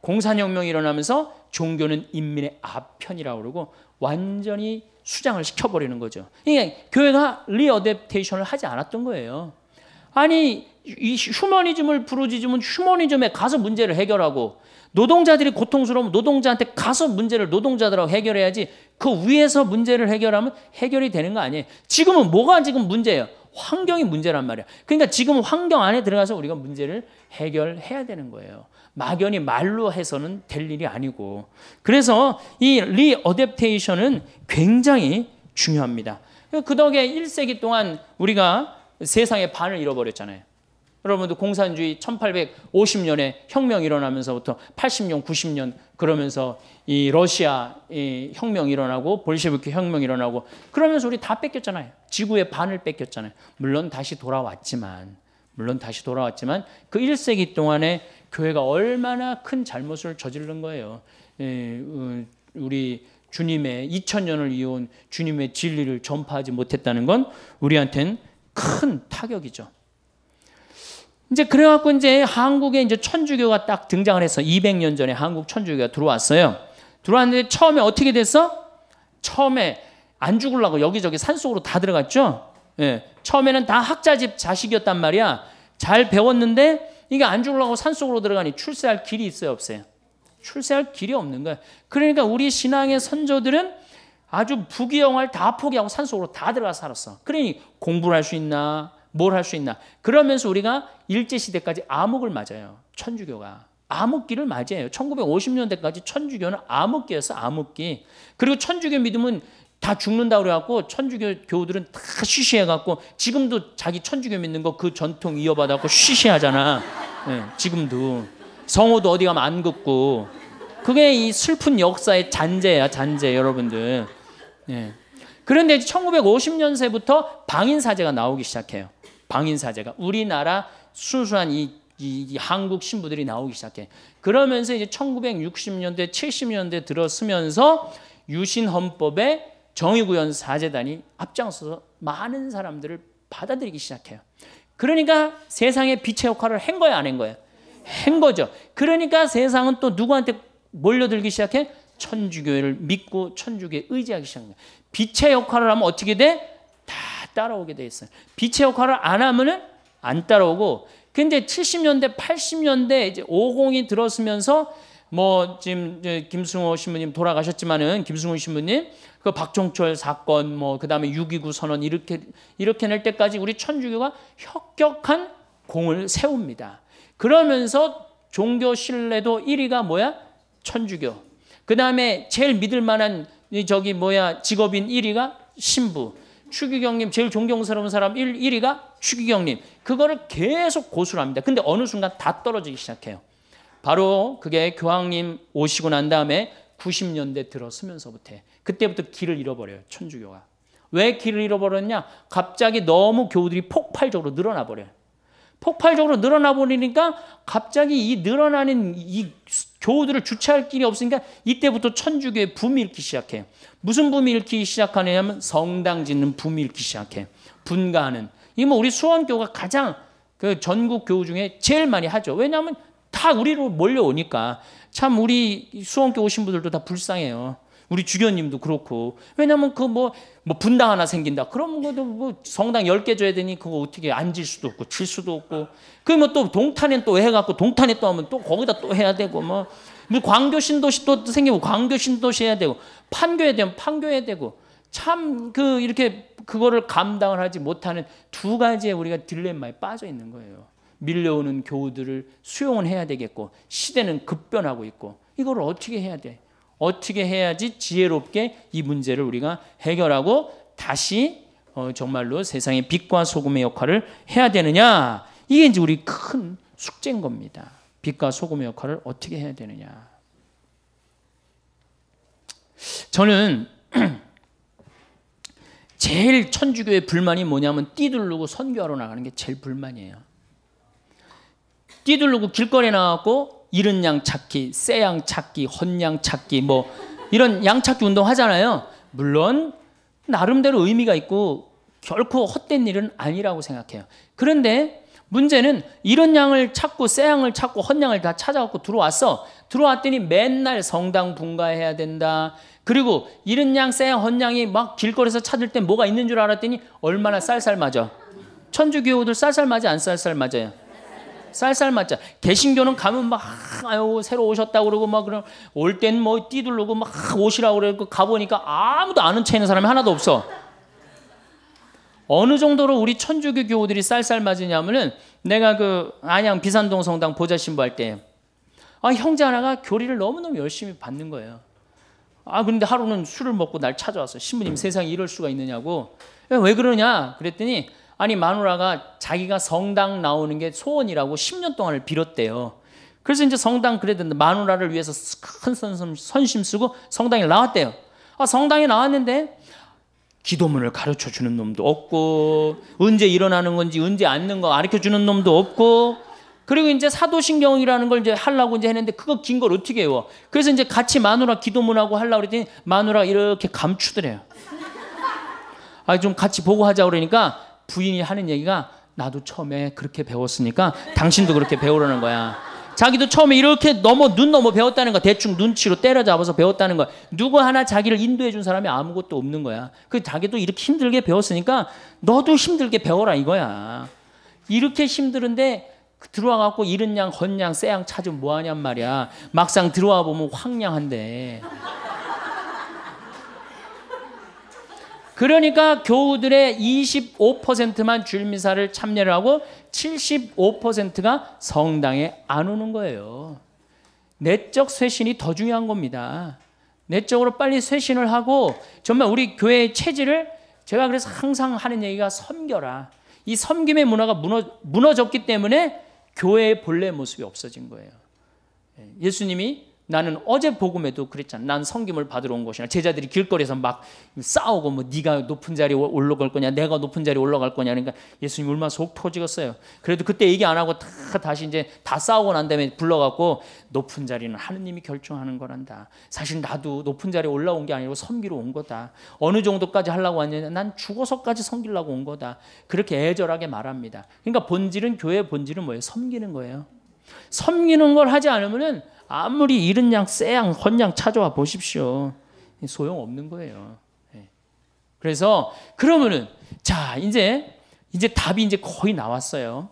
공산혁명이 일어나면서 종교는 인민의 아편이라고 그러고 완전히 수장을 시켜버리는 거죠. 그러니까 교회가 리어댑테이션을 하지 않았던 거예요. 아니 이 휴머니즘을 부르짖으면 휴머니즘에 가서 문제를 해결하고 노동자들이 고통스러우면 노동자한테 가서 문제를 노동자들하고 해결해야지 그 위에서 문제를 해결하면 해결이 되는 거 아니에요. 지금은 뭐가 지금 문제예요? 환경이 문제란 말이야. 그러니까 지금 환경 안에 들어가서 우리가 문제를 해결해야 되는 거예요. 막연히 말로 해서는 될 일이 아니고. 그래서 이 리어댑테이션은 굉장히 중요합니다. 그러니까 그 덕에 1세기 동안 우리가 세상의 반을 잃어버렸잖아요. 여러분도 공산주의 1850년에 혁명 일어나면서부터 80년, 90년 그러면서 이 러시아 이 혁명 일어나고 볼셰비키 혁명 일어나고 그러면서 우리 다 뺏겼잖아요. 지구의 반을 뺏겼잖아요. 물론 다시 돌아왔지만 물론 다시 돌아왔지만 그 1세기 동안에 교회가 얼마나 큰 잘못을 저지른 거예요. 예, 우리 주님의 2000년을 이어온 주님의 진리를 전파하지 못했다는 건 우리한테는 큰 타격이죠. 이제 그래갖고 이제 한국에 이제 천주교가 딱 등장을 해서 200년 전에 한국 천주교가 들어왔어요. 들어왔는데 처음에 어떻게 됐어? 처음에 안 죽으려고 여기저기 산속으로 다 들어갔죠? 예. 처음에는 다 학자집 자식이었단 말이야. 잘 배웠는데 이게 안 죽으려고 산속으로 들어가니 출세할 길이 있어요, 없어요? 출세할 길이 없는 거야. 그러니까 우리 신앙의 선조들은 아주 부귀영화를 다 포기하고 산속으로 다 들어가 살았어. 그러니 공부를 할 수 있나, 뭘 할 수 있나. 그러면서 우리가 일제시대까지 암흑을 맞아요. 천주교가. 암흑기를 맞이해요. 1950년대까지 천주교는 암흑기였어, 암흑기. 그리고 천주교 믿으면 다 죽는다 그래갖고 천주교 교우들은 다 쉬쉬해갖고 지금도 자기 천주교 믿는 거 그 전통 이어받아갖고 쉬쉬하잖아. 네, 지금도. 성호도 어디 가면 안 긋고. 그게 이 슬픈 역사의 잔재야, 잔재, 여러분들. 네. 그런데 1950년세부터 방인사제가 나오기 시작해요. 방인사제가. 우리나라 순수한 이 이, 이 한국 신부들이 나오기 시작해. 그러면서 이제 1960년대, 70년대 들어서면서 유신 헌법에 정의구현 사재단이 앞장서서 많은 사람들을 받아들이기 시작해요. 그러니까 세상에 빛의 역할을 한 거야, 안한 거야? 한 거죠. 그러니까 세상은 또 누구한테 몰려들기 시작해? 천주교를 믿고 천주교에 의지하기 시작합 빛의 역할을 하면 어떻게 돼? 다 따라오게 돼 있어요. 빛의 역할을 안 하면은 안 따라오고 근데 70년대, 80년대 이제 50이 들었으면서 뭐 지금 김승호 신부님 돌아가셨지만은 김승호 신부님 그 박종철 사건 뭐 그다음에 629 선언 이렇게 이렇게 낼 때까지 우리 천주교가 혁격한 공을 세웁니다. 그러면서 종교 신뢰도 1위가 뭐야? 천주교. 그다음에 제일 믿을 만한 저기 뭐야 직업인 1위가 신부. 추기경님 제일 존경스러운 사람 1, 1위가 추기경님. 그거를 계속 고수를 합니다. 근데 어느 순간 다 떨어지기 시작해요. 바로 그게 교황님 오시고 난 다음에 90년대 들어서면서부터 그때부터 길을 잃어버려요. 천주교가. 왜 길을 잃어버렸냐? 갑자기 너무 교우들이 폭발적으로 늘어나 버려요. 폭발적으로 늘어나 버리니까 갑자기 이 늘어나는 이 교우들을 주체할 길이 없으니까 이때부터 천주교의 붐이 일기 시작해. 무슨 붐이 일기 시작하냐면 성당 짓는 붐이 일기 시작해. 분가하는. 이뭐 우리 수원교가 가장 그 전국 교우 중에 제일 많이 하죠. 왜냐하면 다 우리로 몰려오니까. 참 우리 수원교 오신 분들도 다 불쌍해요. 우리 주교님도 그렇고. 왜냐면 그 뭐, 뭐 분당 하나 생긴다. 그런 것도 뭐 성당 10개 줘야 되니 그거 어떻게 앉을 수도 없고, 칠 수도 없고. 그러면 또동탄에또 해갖고, 동탄에 또 하면 또 거기다 또 해야 되고, 뭐. 뭐 광교 신도시 또 생기고, 광교 신도시 해야 되고, 판교에 되면 판교해야 되고. 참 그 이렇게 그거를 감당을 하지 못하는 두 가지의 우리가 딜레마에 빠져 있는 거예요. 밀려오는 교우들을 수용을 해야 되겠고 시대는 급변하고 있고 이걸 어떻게 해야 돼? 어떻게 해야지 지혜롭게 이 문제를 우리가 해결하고 다시 어 정말로 세상의 빛과 소금의 역할을 해야 되느냐 이게 이제 우리 큰 숙제인 겁니다. 빛과 소금의 역할을 어떻게 해야 되느냐. 저는 제일 천주교의 불만이 뭐냐면 뛰들르고 선교하러 나가는 게 제일 불만이에요. 뛰들르고 길거리에 나가고 이른 양 찾기, 새양 찾기, 헌양 찾기 뭐 이런 양 찾기 운동 하잖아요. 물론 나름대로 의미가 있고 결코 헛된 일은 아니라고 생각해요. 그런데 문제는 이런 양을 찾고 새 양을 찾고 헌양을 다 찾아갖고 들어왔어. 들어왔더니 맨날 성당 분가해야 된다. 그리고 이런 양, 새양, 헌양이 막 길거리에서 찾을 때 뭐가 있는 줄 알았더니 얼마나 쌀쌀 맞아. 천주교우들 쌀쌀 맞아 안 쌀쌀 맞아요. 쌀쌀 맞자. 개신교는 가면 막 아유 새로 오셨다 그러고 막 그런 올 땐 뭐 뛰들르고 막 오시라 그러고 가 보니까 아무도 아는 체 있는 사람이 하나도 없어. 어느 정도로 우리 천주교 교우들이 쌀쌀 맞으냐면은 내가 그 안양 비산동 성당 보좌 신부할 때 아, 형제 하나가 교리를 너무너무 열심히 받는 거예요. 아, 근데 하루는 술을 먹고 날 찾아왔어. 신부님 세상에 이럴 수가 있느냐고. 왜 그러냐? 그랬더니 아니 마누라가 자기가 성당 나오는 게 소원이라고 10년 동안을 빌었대요. 그래서 이제 성당 그래야 된다. 마누라를 위해서 큰 선심, 선심 쓰고 성당에 나왔대요. 아, 성당에 나왔는데 기도문을 가르쳐 주는 놈도 없고 언제 일어나는 건지 언제 앉는 거 가르쳐 주는 놈도 없고 그리고 이제 사도신경이라는 걸 이제 하려고 이제 했는데 그거 긴 걸 어떻게 해요? 그래서 이제 같이 마누라 기도문하고 하려고 했더니 마누라 이렇게 감추더래요. 아, 좀 같이 보고 하자 그러니까 부인이 하는 얘기가 나도 처음에 그렇게 배웠으니까 당신도 그렇게 배우라는 거야. 자기도 처음에 이렇게 넘어 눈 넘어 배웠다는 거 대충 눈치로 때려잡아서 배웠다는 거 누구 하나 자기를 인도해 준 사람이 아무것도 없는 거야. 그 자기도 이렇게 힘들게 배웠으니까 너도 힘들게 배워라 이거야. 이렇게 힘들은데 들어와 갖고 이른 양, 헌 양, 새 양 찾으면 뭐 하냔 말이야. 막상 들어와 보면 황량한데. 그러니까 교우들의 25%만 주일미사를 참여를 하고 75%가 성당에 안 오는 거예요. 내적 쇄신이 더 중요한 겁니다. 내적으로 빨리 쇄신을 하고 정말 우리 교회의 체질을 제가 그래서 항상 하는 얘기가 섬겨라. 이 섬김의 문화가 무너, 무너졌기 때문에 교회의 본래 모습이 없어진 거예요. 예, 예수님이 나는 어제 복음에도 그랬잖아. 난 성김을 받으러 온 것이냐. 제자들이 길거리에서 막 싸우고 뭐 네가 높은 자리에 올라갈 거냐, 내가 높은 자리에 올라갈 거냐. 그러니까 예수님 얼마나 속 터지겠어요. 그래도 그때 얘기 안 하고 다 다시 이제 다 싸우고 난 다음에 불러갖고 높은 자리는 하느님이 결정하는 거란다. 사실 나도 높은 자리에 올라온 게 아니고 섬기러 온 거다. 어느 정도까지 하려고 왔냐. 난 죽어서까지 섬기려고 온 거다. 그렇게 애절하게 말합니다. 그러니까 본질은 교회의 본질은 뭐예요? 섬기는 거예요. 섬기는 걸 하지 않으면은 아무리 이은 양, 쎄양, 헌 양 찾아와 보십시오. 소용없는 거예요. 예. 그래서 그러면은 자 이제 이제 답이 이제 거의 나왔어요.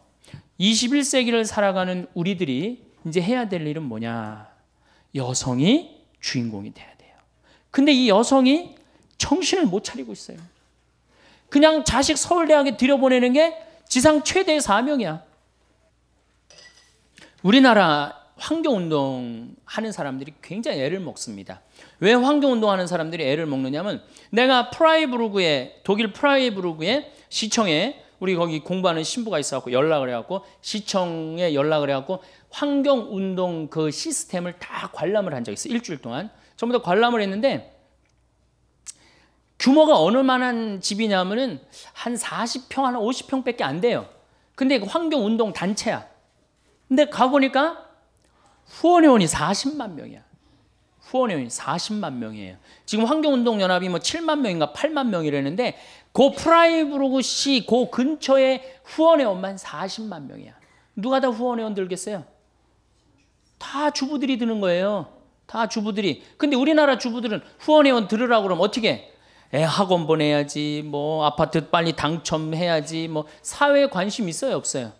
21세기를 살아가는 우리들이 이제 해야 될 일은 뭐냐? 여성이 주인공이 돼야 돼요. 근데 이 여성이 정신을 못 차리고 있어요. 그냥 자식 서울대학에 들여보내는 게 지상 최대의 사명이야. 우리나라 환경운동 하는 사람들이 굉장히 애를 먹습니다. 왜 환경운동 하는 사람들이 애를 먹느냐면 내가 프라이부르그에 독일 프라이부르그에 시청에 우리 거기 공부하는 신부가 있어갖고 연락을 해갖고 시청에 연락을 해갖고 환경운동 그 시스템을 다 관람을 한 적이 있어요. 일주일 동안. 전부 다 관람을 했는데 규모가 어느 만한 집이냐면은 한 40평, 한 50평 밖에 안 돼요. 근데 그 환경운동 단체야. 근데 가보니까 후원회원이 40만 명이야. 후원회원이 40만 명이에요. 지금 환경운동연합이 뭐 7만 명인가 8만 명이라는데 고 그 프라이브로그시 고 그 근처에 후원회원만 40만 명이야. 누가 다 후원회원 들겠어요? 다 주부들이 드는 거예요. 다 주부들이. 근데 우리나라 주부들은 후원회원 들으라고 그러면 어떻게 애 학원 보내야지, 뭐 아파트 빨리 당첨해야지, 뭐 사회에 관심 있어요, 없어요?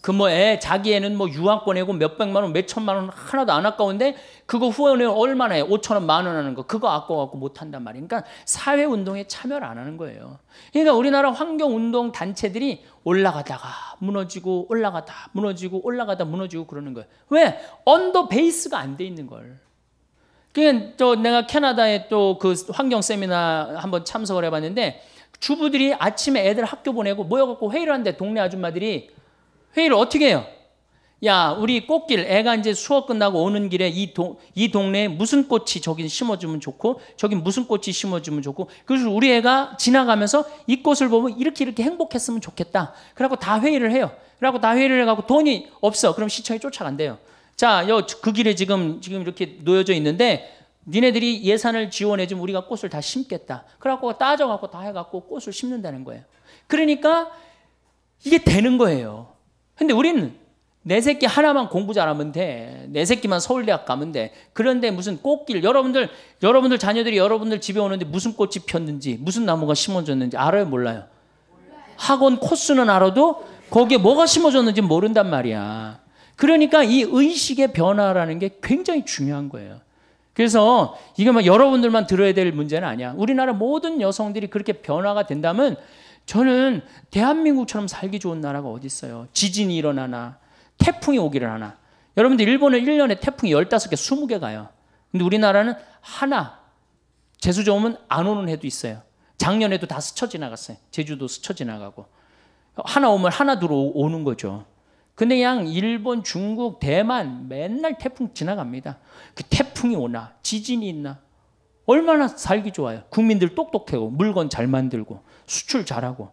그뭐애 자기 애는 뭐 유학권이고 몇 백만 원, 몇 천만 원 하나도 안 아까운데 그거 후원에 얼마나 해? 5천 원, 만 원 하는 거 그거 아까워갖고 못 한단 말이에요. 그러니까 사회 운동에 참여를 안 하는 거예요. 그러니까 우리나라 환경 운동 단체들이 올라가다가 무너지고 올라가다 무너지고 올라가다 무너지고 그러는 거예요. 왜? 언더 베이스가 안 돼 있는 걸. 그러니까 또 내가 캐나다에 또 그 환경 세미나 한번 참석을 해봤는데 주부들이 아침에 애들 학교 보내고 모여갖고 회의를 하는데 동네 아줌마들이 회의를 어떻게 해요? 야, 우리 꽃길, 애가 이제 수업 끝나고 오는 길에 이, 동, 이 동네에 무슨 꽃이 저기 심어주면 좋고, 저기 무슨 꽃이 심어주면 좋고, 그래서 우리 애가 지나가면서 이 꽃을 보면 이렇게 이렇게 행복했으면 좋겠다. 그래갖고 다 회의를 해요. 그래갖고 다 회의를 해갖고 돈이 없어. 그럼 시청에 쫓아간대요. 자, 여, 그 길에 지금, 지금 이렇게 놓여져 있는데, 니네들이 예산을 지원해주면 우리가 꽃을 다 심겠다. 그래갖고 따져갖고 다 해갖고 꽃을 심는다는 거예요. 그러니까 이게 되는 거예요. 근데 우리는 내 새끼 하나만 공부 잘하면 돼. 내 새끼만 서울대학 가면 돼. 그런데 무슨 꽃길, 여러분들, 여러분들 자녀들이 여러분들 집에 오는데 무슨 꽃이 폈는지, 무슨 나무가 심어졌는지 알아요, 몰라요? 학원 코스는 알아도 거기에 뭐가 심어졌는지 모른단 말이야. 그러니까 이 의식의 변화라는 게 굉장히 중요한 거예요. 그래서 이게 막 여러분들만 들어야 될 문제는 아니야. 우리나라 모든 여성들이 그렇게 변화가 된다면 저는 대한민국처럼 살기 좋은 나라가 어디 있어요. 지진이 일어나나 태풍이 오기를 하나. 여러분들 일본은 1년에 태풍이 15개, 20개 가요. 근데 우리나라는 하나. 재수 좋으면 안 오는 해도 있어요. 작년에도 다 스쳐 지나갔어요. 제주도 스쳐 지나가고. 하나 오면 하나 들어오는 거죠. 근데 양 일본, 중국, 대만 맨날 태풍 지나갑니다. 그 태풍이 오나 지진이 있나 얼마나 살기 좋아요. 국민들 똑똑해고 물건 잘 만들고 수출 잘하고.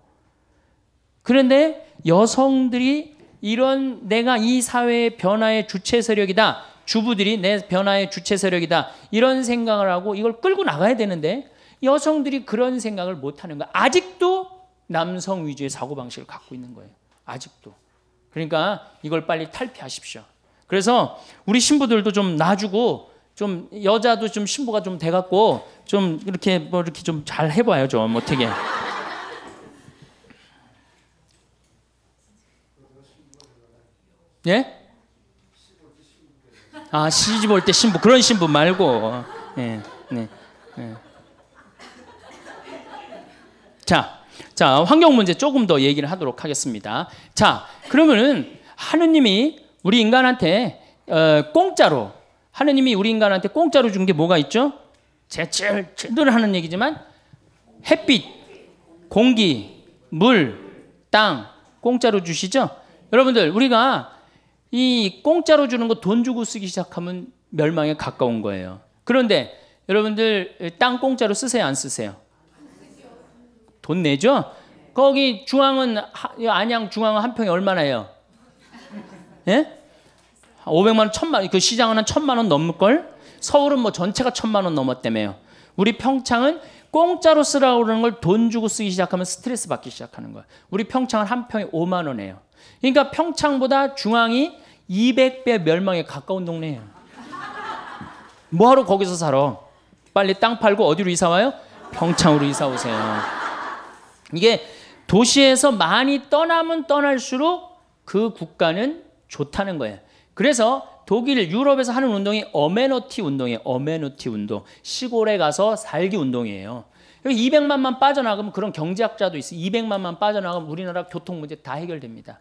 그런데 여성들이 이런 내가 이 사회의 변화의 주체 세력이다. 주부들이 내 변화의 주체 세력이다. 이런 생각을 하고 이걸 끌고 나가야 되는데 여성들이 그런 생각을 못 하는 거야. 아직도 남성 위주의 사고방식을 갖고 있는 거예요. 아직도. 그러니까 이걸 빨리 탈피하십시오. 그래서 우리 신부들도 좀 놔주고 좀 여자도 좀 신부가 좀 돼갖고 좀 이렇게 뭐 이렇게 좀 잘 해봐요 좀 어떻게. 예? 아 시집 올때 신부 그런 신부 말고 예, 네, 예. 자, 자 환경 문제 조금 더 얘기를 하도록 하겠습니다. 자, 그러면은 하느님이 우리 인간한테 어, 공짜로 하느님이 우리 인간한테 공짜로 준 게 뭐가 있죠? 제칠 제대로 하는 얘기지만 햇빛, 공기, 물, 땅 공짜로 주시죠. 여러분들 우리가 이 공짜로 주는 거 돈 주고 쓰기 시작하면 멸망에 가까운 거예요. 그런데 여러분들 땅 공짜로 쓰세요, 안 쓰세요? 돈 내죠? 거기 중앙은 안양 중앙은 한 평에 얼마나 요 예? 500만 원, 천만 원, 그 시장은 한 천만 원 넘을 걸. 서울은 뭐 전체가 천만 원 넘었다며요. 우리 평창은 공짜로 쓰라고 그러는 걸 돈 주고 쓰기 시작하면 스트레스 받기 시작하는 거야. 우리 평창은 한 평에 5만 원이에요. 그러니까 평창보다 중앙이 200배 멸망에 가까운 동네예요. 뭐하러 거기서 살아? 빨리 땅 팔고 어디로 이사 와요? 평창으로 이사 오세요. 이게 도시에서 많이 떠나면 떠날수록 그 국가는 좋다는 거예요. 그래서 독일 유럽에서 하는 운동이 어메너티 운동이에요. 어메너티 운동. 시골에 가서 살기 운동이에요. 200만만 빠져나가면 그런 경제학자도 있어요. 200만만 빠져나가면 우리나라 교통 문제 다 해결됩니다.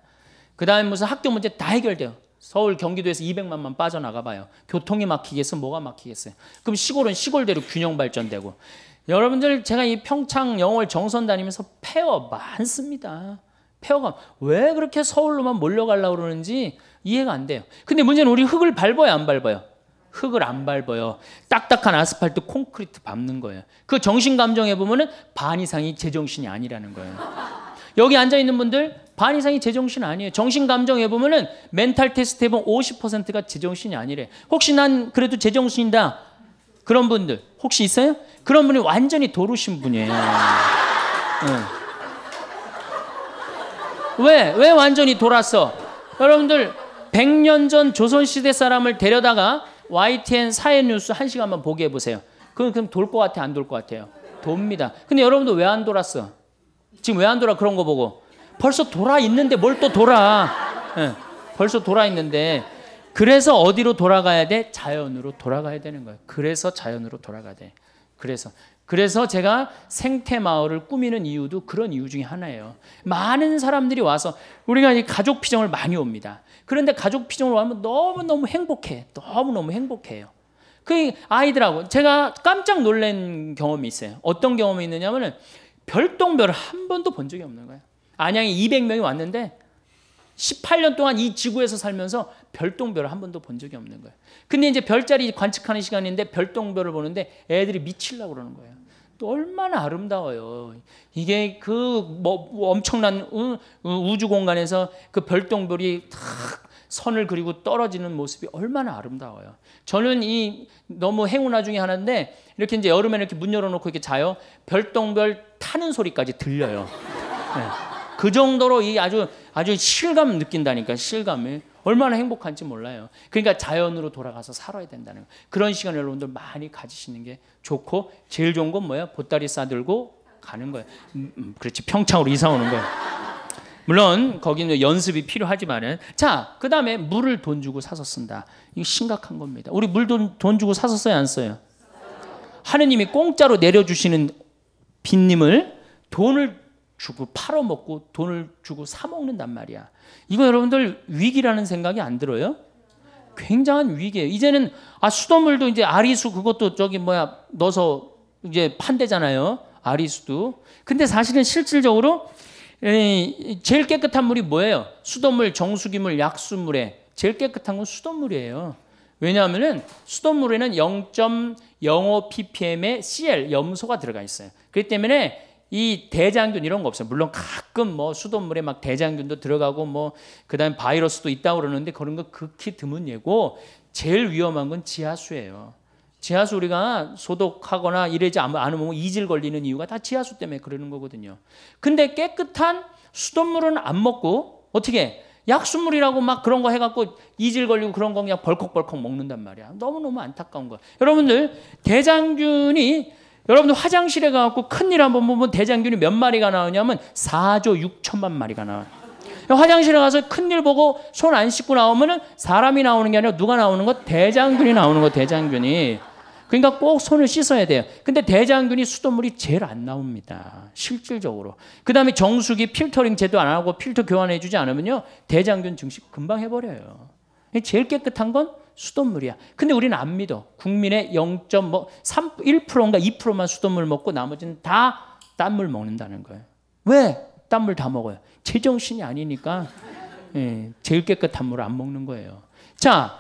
그 다음에 무슨 학교 문제 다 해결돼요. 서울 경기도에서 200만만 빠져나가 봐요. 교통이 막히겠어 뭐가 막히겠어요. 그럼 시골은 시골대로 균형 발전되고 여러분들 제가 이 평창 영월 정선 다니면서 폐허 많습니다. 폐허가 왜 그렇게 서울로만 몰려가려고 그러는지 이해가 안 돼요. 근데 문제는 우리 흙을 밟아요, 안 밟아요? 흙을 안 밟아요. 딱딱한 아스팔트 콘크리트 밟는 거예요. 그 정신 감정에 보면반 이상이 제정신이 아니라는 거예요. 여기 앉아 있는 분들 반 이상이 제정신 아니에요. 정신 감정 해보면은 멘탈 테스트 해보면 50%가 제정신이 아니래. 혹시 난 그래도 제정신이다. 그런 분들 혹시 있어요? 그런 분이 완전히 도루신 분이에요. 응. 왜? 왜 완전히 돌았어? 여러분들 100년 전 조선시대 사람을 데려다가 YTN 사회뉴스 1시간만 보게 해보세요. 그럼, 그럼 돌 것 같아? 안돌 것 같아요? 돕니다. 근데 여러분들왜 안 돌았어? 지금 왜 안 돌아? 그런 거 보고. 벌써 돌아 있는데 뭘 또 돌아? 네. 벌써 돌아 있는데 그래서 어디로 돌아가야 돼? 자연으로 돌아가야 되는 거예요. 그래서 자연으로 돌아가야 돼. 그래서 그래서 제가 생태 마을을 꾸미는 이유도 그런 이유 중에 하나예요. 많은 사람들이 와서 우리가 이 가족 피정을 많이 옵니다. 그런데 가족 피정을 와면 너무 너무 행복해, 너무 너무 행복해요. 그 아이들하고 제가 깜짝 놀란 경험이 있어요. 어떤 경험이 있느냐면은 별똥별한 번도 본 적이 없는 거예요. 안양에 200명이 왔는데 18년 동안 이 지구에서 살면서 별똥별을 한 번도 본 적이 없는 거예요. 근데 이제 별자리 관측하는 시간인데 별똥별을 보는데 애들이 미칠라 그러는 거예요. 또 얼마나 아름다워요. 이게 그 뭐 엄청난 우주 공간에서 그 별똥별이 탁 선을 그리고 떨어지는 모습이 얼마나 아름다워요. 저는 이 너무 행운아 중에 하나인데 이렇게 이제 여름에 이렇게 문 열어놓고 이렇게 자요. 별똥별 타는 소리까지 들려요. 네. 그 정도로 이 아주 아주 실감 느낀다니까 실감을 얼마나 행복한지 몰라요. 그러니까 자연으로 돌아가서 살아야 된다는 거. 그런 시간을 여러분들 많이 가지시는 게 좋고 제일 좋은 건 뭐야? 보따리 싸들고 가는 거예요. 음, 음, 그렇지 평창으로 이사 오는 거예요. 물론 거기는 연습이 필요하지만은 자 그다음에 물을 돈 주고 사서 쓴다. 이거 심각한 겁니다. 우리 물돈 돈 주고 사서 써야 안 써요? 하느님이 공짜로 내려주시는 빈님을 돈을 주고 팔아먹고 돈을 주고 사먹는단 말이야. 이거 여러분들 위기라는 생각이 안 들어요? 굉장한 위기예요. 이제는 아 수돗물도 이제 아리수 그것도 저기 뭐야 넣어서 이제 판대잖아요. 아리수도. 근데 사실은 실질적으로 제일 깨끗한 물이 뭐예요? 수돗물, 정수기물, 약수물에 제일 깨끗한 건 수돗물이에요. 왜냐하면은 수돗물에는 0.05ppm의 Cl 염소가 들어가 있어요. 그렇기 때문에 이 대장균 이런 거 없어요. 물론 가끔 뭐 수돗물에 막 대장균도 들어가고 뭐 그다음 에 바이러스도 있다고 그러는데 그런 거 극히 드문 예고 제일 위험한 건 지하수예요. 지하수 우리가 소독하거나 이래지 않으면 이질 걸리는 이유가 다 지하수 때문에 그러는 거거든요. 근데 깨끗한 수돗물은 안 먹고 어떻게 약수물이라고 막 그런 거 해갖고 이질 걸리고 그런 거 그냥 벌컥벌컥 먹는단 말이야. 너무너무 안타까운 거야. 여러분들, 대장균이 여러분들 화장실에 가갖고 큰일 한번 보면 대장균이 몇 마리가 나오냐면 4조 6천만 마리가 나와요. 화장실에 가서 큰일 보고 손 안 씻고 나오면은 사람이 나오는 게 아니라 누가 나오는 거? 대장균이 나오는 거, 대장균이. 그러니까 꼭 손을 씻어야 돼요. 근데 대장균이 수돗물이 제일 안 나옵니다. 실질적으로. 그 다음에 정수기 필터링 제도 안 하고 필터 교환해주지 않으면요. 대장균 증식 금방 해버려요. 제일 깨끗한 건 수돗물이야. 근데 우리는 안 믿어. 국민의 0.1%인가 뭐 2%만 수돗물 먹고 나머지는 다땀물 먹는다는 거예요. 왜? 땀물다 먹어요. 제정신이 아니니까 예, 제일 깨끗한 물을 안 먹는 거예요. 자,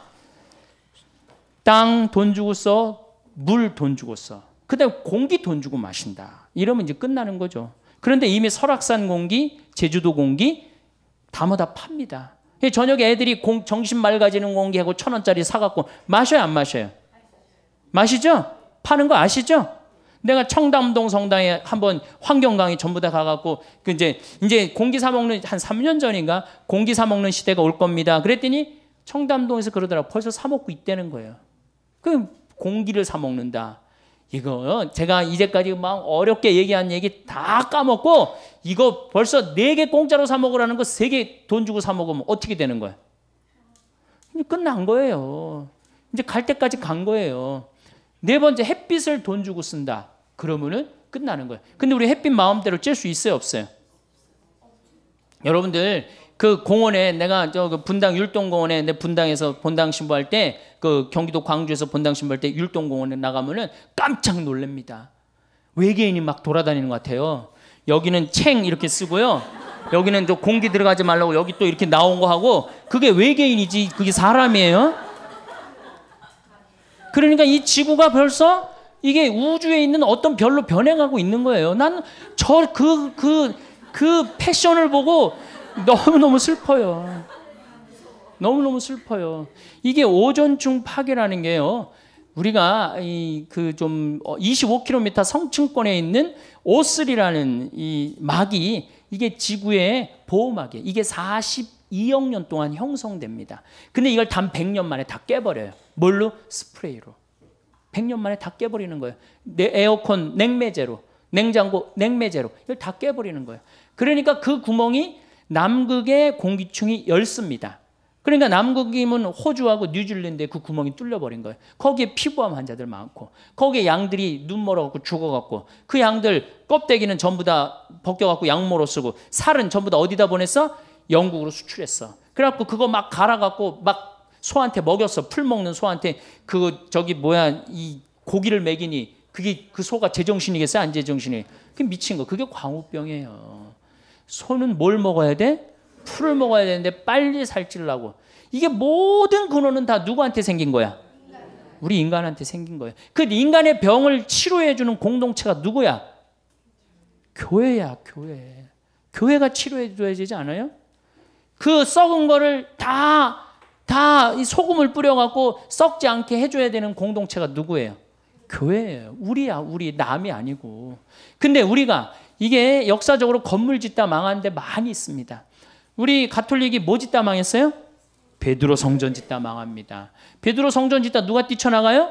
땅 돈 주고 써, 물 돈 주고 써. 그다음 공기 돈 주고 마신다. 이러면 이제 끝나는 거죠. 그런데 이미 설악산 공기, 제주도 공기 다뭐다 팝니다. 저녁에 애들이 공, 정신 맑아지는 공기하고 천 원짜리 사갖고 마셔요 안 마셔요? 마시죠? 파는 거 아시죠? 내가 청담동 성당에 한 번 환경 강의 전부 다 가갖고 그 이제 이제 공기 사 먹는 한 3년 전인가 공기 사 먹는 시대가 올 겁니다. 그랬더니 청담동에서 그러더라 벌써 사 먹고 있다는 거예요. 그 공기를 사 먹는다. 이거 어, 제가 이제까지 막 어렵게 얘기한 얘기 다 까먹고 이거 벌써 네 개 공짜로 사 먹으라는 거 세 개 돈 주고 사 먹으면 어떻게 되는 거야? 끝난 거예요. 이제 갈 때까지 간 거예요. 네 번째 햇빛을 돈 주고 쓴다. 그러면은 끝나는 거예요. 근데 우리 햇빛 마음대로 쬐수 있어요, 없어요? 여러분들 그 공원에 내가 저 그 분당 율동 공원에 내 분당에서 본당 신부할 때 그 경기도 광주에서 본당 신부할 때 율동 공원에 나가면은 깜짝 놀랍니다. 외계인이 막 돌아다니는 것 같아요. 여기는 챙 이렇게 쓰고요. 여기는 저 공기 들어가지 말라고 여기 또 이렇게 나온 거 하고 그게 외계인이지 그게 사람이에요. 그러니까 이 지구가 벌써 이게 우주에 있는 어떤 별로 변해가고 있는 거예요. 난 저 그 그, 그 패션을 보고 너무너무 슬퍼요. 너무너무 슬퍼요. 이게 오전중 파괴라는 게요. 우리가 이 그좀 25km 어, 성층권에 있는 오슬이라는 이 막이 이게 지구의 보호막이에요. 이게 42억 년 동안 형성됩니다. 근데 이걸 단 100년 만에 다 깨버려요. 뭘로? 스프레이로. 100년 만에 다 깨버리는 거예요. 에어컨 냉매제로, 냉장고 냉매제로 이걸 다 깨버리는 거예요. 그러니까 그 구멍이 남극의 공기층이 열습니다. 그러니까 남극이면 호주하고 뉴질랜드에 그 구멍이 뚫려버린 거예요. 거기에 피부암 환자들 많고, 거기에 양들이 눈 멀어갖고 죽어갖고, 그 양들 껍데기는 전부 다 벗겨갖고 양모로 쓰고, 살은 전부 다 어디다 보냈어? 영국으로 수출했어. 그래갖고 그거 막 갈아갖고 막 소한테 먹였어. 풀 먹는 소한테 그 저기 뭐야 이 고기를 먹이니 그게 그 소가 제정신이겠어요? 안 제정신이? 그게 미친 거. 그게 광우병이에요. 소는 뭘 먹어야 돼? 풀을 먹어야 되는데 빨리 살찌려고. 이게 모든 근원은 다 누구한테 생긴 거야? 우리 인간한테 생긴 거예그 인간의 병을 치료해 주는 공동체가 누구야? 교회야, 교회. 교회가 치료해 줘야 되지 않아요? 그 썩은 거를 다다 소금을 뿌려 갖고 썩지 않게 해 줘야 되는 공동체가 누구예요? 교회예요. 우리야, 우리 남이 아니고. 근데 우리가 이게 역사적으로 건물 짓다 망한 데 많이 있습니다. 우리 가톨릭이 뭐 짓다 망했어요? 베드로 성전 짓다 망합니다. 베드로 성전 짓다 누가 뛰쳐나가요?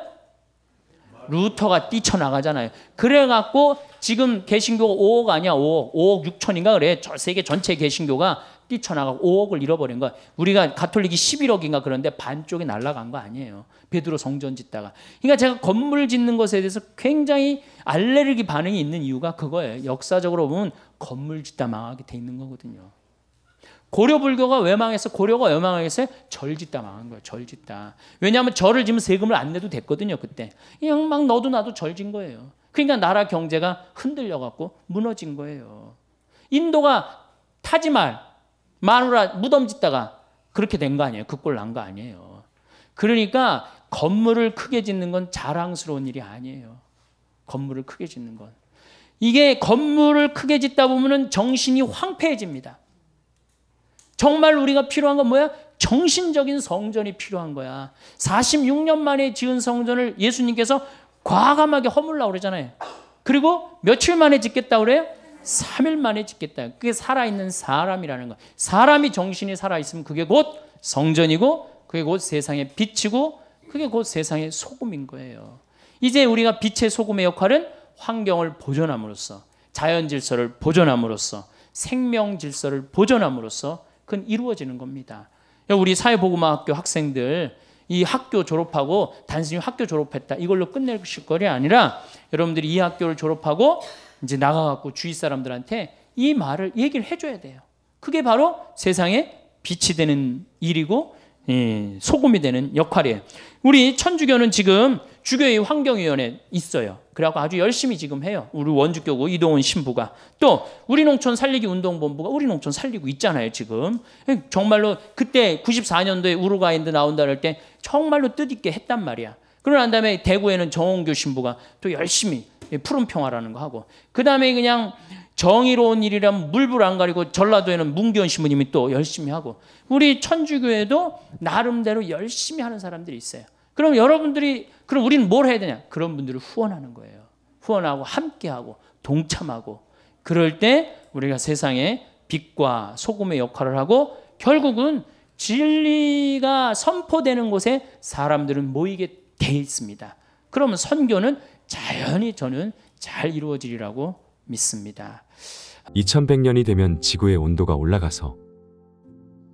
루터가 뛰쳐나가잖아요. 그래갖고 지금 개신교가 5억 아니야 5억 5억 6천인가 그래. 세계 전체 개신교가 뛰쳐나가고 5억을 잃어버린 거 우리가 가톨릭이 11억인가 그런데 반쪽이 날라간 거 아니에요. 베드로 성전 짓다가. 그러니까 제가 건물 짓는 것에 대해서 굉장히 알레르기 반응이 있는 이유가 그거예요. 역사적으로 보면 건물 짓다 망하게 돼 있는 거거든요. 고려 불교가 왜 망했어? 고려가 왜 망했어요? 절 짓다 망한 거예요. 절 짓다. 왜냐하면 절을 지면 세금을 안 내도 됐거든요. 그때 그냥 막 너도 나도 절 진 거예요. 그러니까 나라 경제가 흔들려 갖고 무너진 거예요. 인도가 타지말 마누라 무덤 짓다가 그렇게 된 거 아니에요. 그 꼴 난 거 아니에요. 그러니까 건물을 크게 짓는 건 자랑스러운 일이 아니에요. 건물을 크게 짓는 건. 이게 건물을 크게 짓다 보면 정신이 황폐해집니다. 정말 우리가 필요한 건 뭐야? 정신적인 성전이 필요한 거야. 46년 만에 지은 성전을 예수님께서 과감하게 허물라 그러잖아요. 그리고 며칠 만에 짓겠다 그래요? 3일 만에 짓겠다. 그게 살아있는 사람이라는 거. 사람이 정신이 살아있으면 그게 곧 성전이고, 그게 곧 세상의 빛이고, 그게 곧 세상의 소금인 거예요. 이제 우리가 빛의 소금의 역할은 환경을 보존함으로써, 자연 질서를 보존함으로써, 생명 질서를 보존함으로써, 그건 이루어지는 겁니다. 우리 사회보고마학교 학생들, 이 학교 졸업하고 단순히 학교 졸업했다 이걸로 끝내실 거리 아니라 여러분들이 이 학교를 졸업하고 이제 나가갖고 주위 사람들한테 이 말을 얘기를 해줘야 돼요. 그게 바로 세상에 빛이 되는 일이고 예, 소금이 되는 역할이에요. 우리 천주교는 지금 주교의 환경위원회 있어요. 그래갖고 아주 열심히 지금 해요. 우리 원주교구 이동훈 신부가. 또 우리 농촌 살리기 운동본부가 우리 농촌 살리고 있잖아요. 지금. 정말로 그때 94년도에 우루과인드 나온다 그때 정말로 뜻있게 했단 말이야. 그러고 난 다음에 대구에는 정홍교 신부가 또 열심히 푸른 평화라는 거 하고 그 다음에 그냥 정의로운 일이란 물불 안 가리고 전라도에는 문기현 신부님이 또 열심히 하고 우리 천주교에도 나름대로 열심히 하는 사람들이 있어요. 그럼 여러분들이 그럼 우리는 뭘 해야 되냐? 그런 분들을 후원하는 거예요. 후원하고 함께하고 동참하고 그럴 때 우리가 세상에 빛과 소금의 역할을 하고 결국은 진리가 선포되는 곳에 사람들은 모이게 돼 있습니다. 그러면 선교는 자연히 저는 잘 이루어지리라고 믿습니다. 2100년이 되면 지구의 온도가 올라가서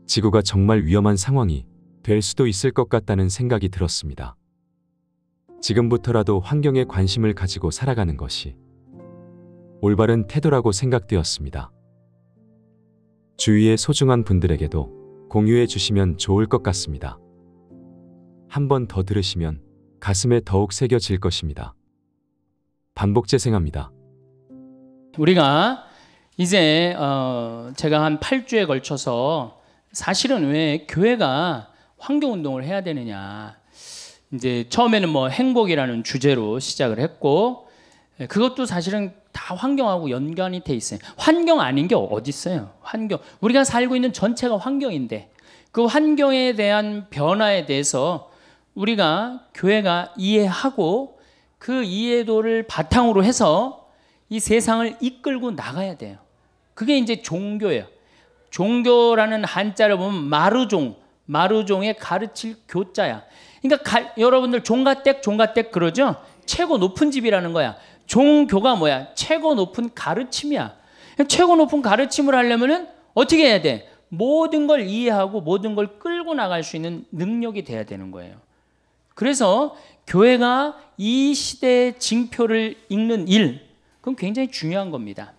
지구가 정말 위험한 상황이 될 수도 있을 것 같다는 생각이 들었습니다. 지금부터라도 환경에 관심을 가지고 살아가는 것이 올바른 태도라고 생각되었습니다. 주위의 소중한 분들에게도 공유해 주시면 좋을 것 같습니다. 한 번 더 들으시면 가슴에 더욱 새겨질 것입니다. 반복 재생합니다. 우리가 이제 어 제가 한 8주에 걸쳐서 사실은 왜 교회가 환경 운동을 해야 되느냐. 이제 처음에는 뭐 행복이라는 주제로 시작을 했고 예, 그것도 사실은 다 환경하고 연관이 돼 있어요. 환경 아닌 게 어디 있어요? 환경. 우리가 살고 있는 전체가 환경인데 그 환경에 대한 변화에 대해서 우리가 교회가 이해하고 그 이해도를 바탕으로 해서 이 세상을 이끌고 나가야 돼요. 그게 이제 종교예요. 종교라는 한자를 보면 마루종, 마루종의 가르칠 교자야. 그러니까 가, 여러분들 종가댁, 종가댁 그러죠? 최고 높은 집이라는 거야. 종교가 뭐야? 최고 높은 가르침이야. 최고 높은 가르침을 하려면은 어떻게 해야 돼? 모든 걸 이해하고 모든 걸 끌고 나갈 수 있는 능력이 돼야 되는 거예요. 그래서 교회가 이 시대의 징표를 읽는 일, 그건 굉장히 중요한 겁니다.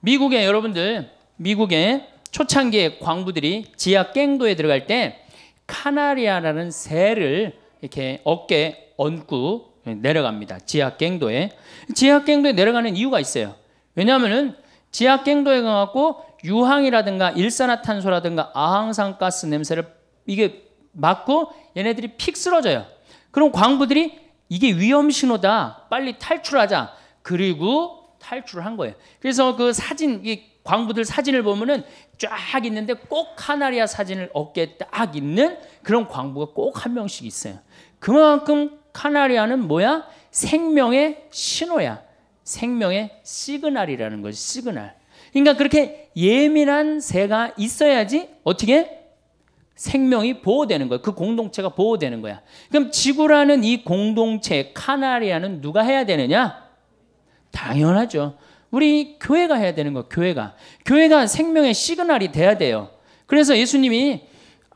미국의 여러분들, 미국의 초창기의 광부들이 지하 갱도에 들어갈 때 카나리아라는 새를 이렇게 어깨 얹고 내려갑니다. 지하 갱도에. 지하 갱도에 내려가는 이유가 있어요. 왜냐하면은 지하 갱도에 가갖고 유황이라든가 일산화탄소라든가 아황산가스 냄새를 이게 맡고 얘네들이 픽 쓰러져요. 그럼 광부들이 이게 위험 신호다. 빨리 탈출하자. 그리고 탈출을 한 거예요. 그래서 그 사진 이 광부들 사진을 보면은 쫙 있는데 꼭 카나리아 사진을 어깨에 딱 있는 그런 광부가 꼭 한 명씩 있어요. 그만큼 카나리아는 뭐야? 생명의 신호야. 생명의 시그널이라는 거지. 시그널. 그러니까 그렇게 예민한 새가 있어야지 어떻게 생명이 보호되는 거예요. 그 공동체가 보호되는 거야. 그럼 지구라는 이 공동체 카나리아는 누가 해야 되느냐? 당연하죠. 우리 교회가 해야 되는 거 교회가. 교회가 생명의 시그널이 돼야 돼요. 그래서 예수님이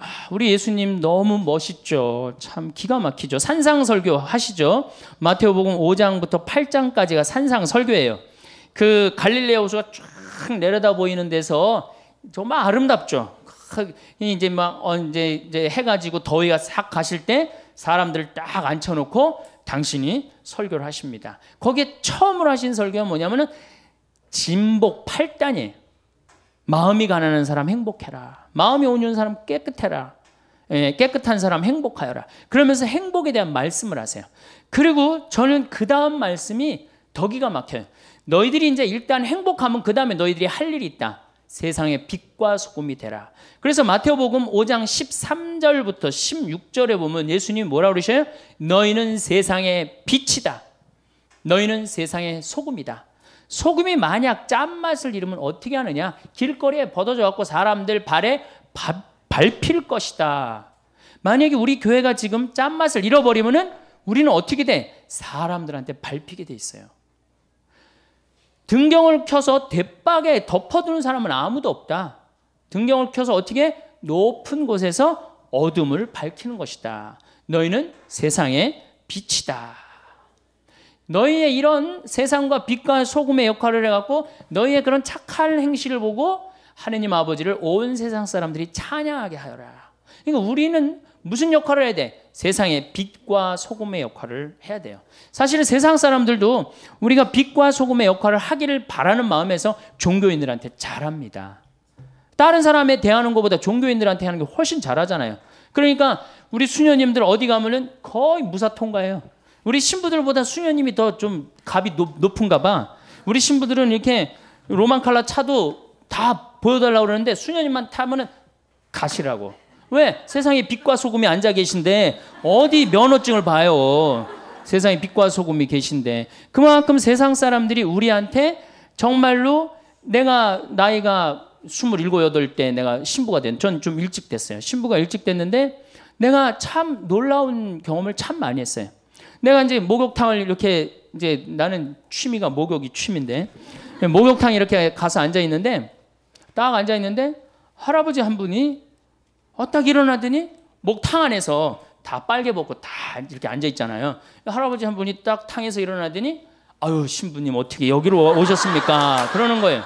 아, 우리 예수님 너무 멋있죠. 참 기가 막히죠. 산상설교 하시죠. 마태오복음 5장부터 8장까지가 산상설교예요. 그 갈릴레아 호수가 쫙 내려다 보이는 데서 정말 아름답죠. 이제 막 언제 어, 이제 해가지고 더위가 싹 가실 때 사람들 딱 앉혀놓고 당신이 설교를 하십니다. 거기에 처음으로 하신 설교가 뭐냐면은 진복 8단이 마음이 가난한 사람 행복해라. 마음이 온유한 사람 깨끗해라. 예, 깨끗한 사람 행복하여라. 그러면서 행복에 대한 말씀을 하세요. 그리고 저는 그 다음 말씀이 더 기가 막혀요. 너희들이 이제 일단 행복하면 그 다음에 너희들이 할 일이 있다. 세상의 빛과 소금이 되라. 그래서 마태복음 5장 13절부터 16절에 보면 예수님이 뭐라 고 그러셔요? 너희는 세상의 빛이다. 너희는 세상의 소금이다. 소금이 만약 짠맛을 잃으면 어떻게 하느냐? 길거리에 버어져 갖고 사람들 발에 바, 밟힐 것이다. 만약에 우리 교회가 지금 짠맛을 잃어버리면 우리는 어떻게 돼? 사람들한테 밟히게 돼 있어요. 등경을 켜서 대박에 덮어두는 사람은 아무도 없다. 등경을 켜서 어떻게 높은 곳에서 어둠을 밝히는 것이다. 너희는 세상의 빛이다. 너희의 이런 세상과 빛과 소금의 역할을 해갖고 너희의 그런 착할 행실을 보고 하느님 아버지를 온 세상 사람들이 찬양하게 하여라. 그러니까 우리는 무슨 역할을 해야 돼? 세상의 빛과 소금의 역할을 해야 돼요. 사실은 세상 사람들도 우리가 빛과 소금의 역할을 하기를 바라는 마음에서 종교인들한테 잘합니다. 다른 사람에 대하는 것보다 종교인들한테 하는 게 훨씬 잘하잖아요. 그러니까 우리 수녀님들 어디 가면은 거의 무사 통과예요. 우리 신부들보다 수녀님이 더 좀 값이 높, 은가 봐. 우리 신부들은 이렇게 로만 칼라 차도 다 보여달라고 그러는데 수녀님만 타면은 가시라고. 왜? 세상에 빛과 소금이 앉아 계신데 어디 면허증을 봐요. 세상에 빛과 소금이 계신데 그만큼 세상 사람들이 우리한테 정말로 내가 나이가 27, 8때 내가 신부가 된, 전 좀 일찍 됐어요. 신부가 일찍 됐는데 내가 참 놀라운 경험을 참 많이 했어요. 내가 이제 목욕탕을 이렇게 이제 나는 취미가 목욕이 취미인데 목욕탕 이렇게 가서 앉아 있는데 딱 앉아 있는데 할아버지 한 분이 어, 딱 일어나더니 목탕 안에서 다 빨개 벗고 다 이렇게 앉아 있잖아요. 할아버지 한 분이 딱 탕에서 일어나더니 아유 신부님 어떻게 여기로 오셨습니까? 그러는 거예요.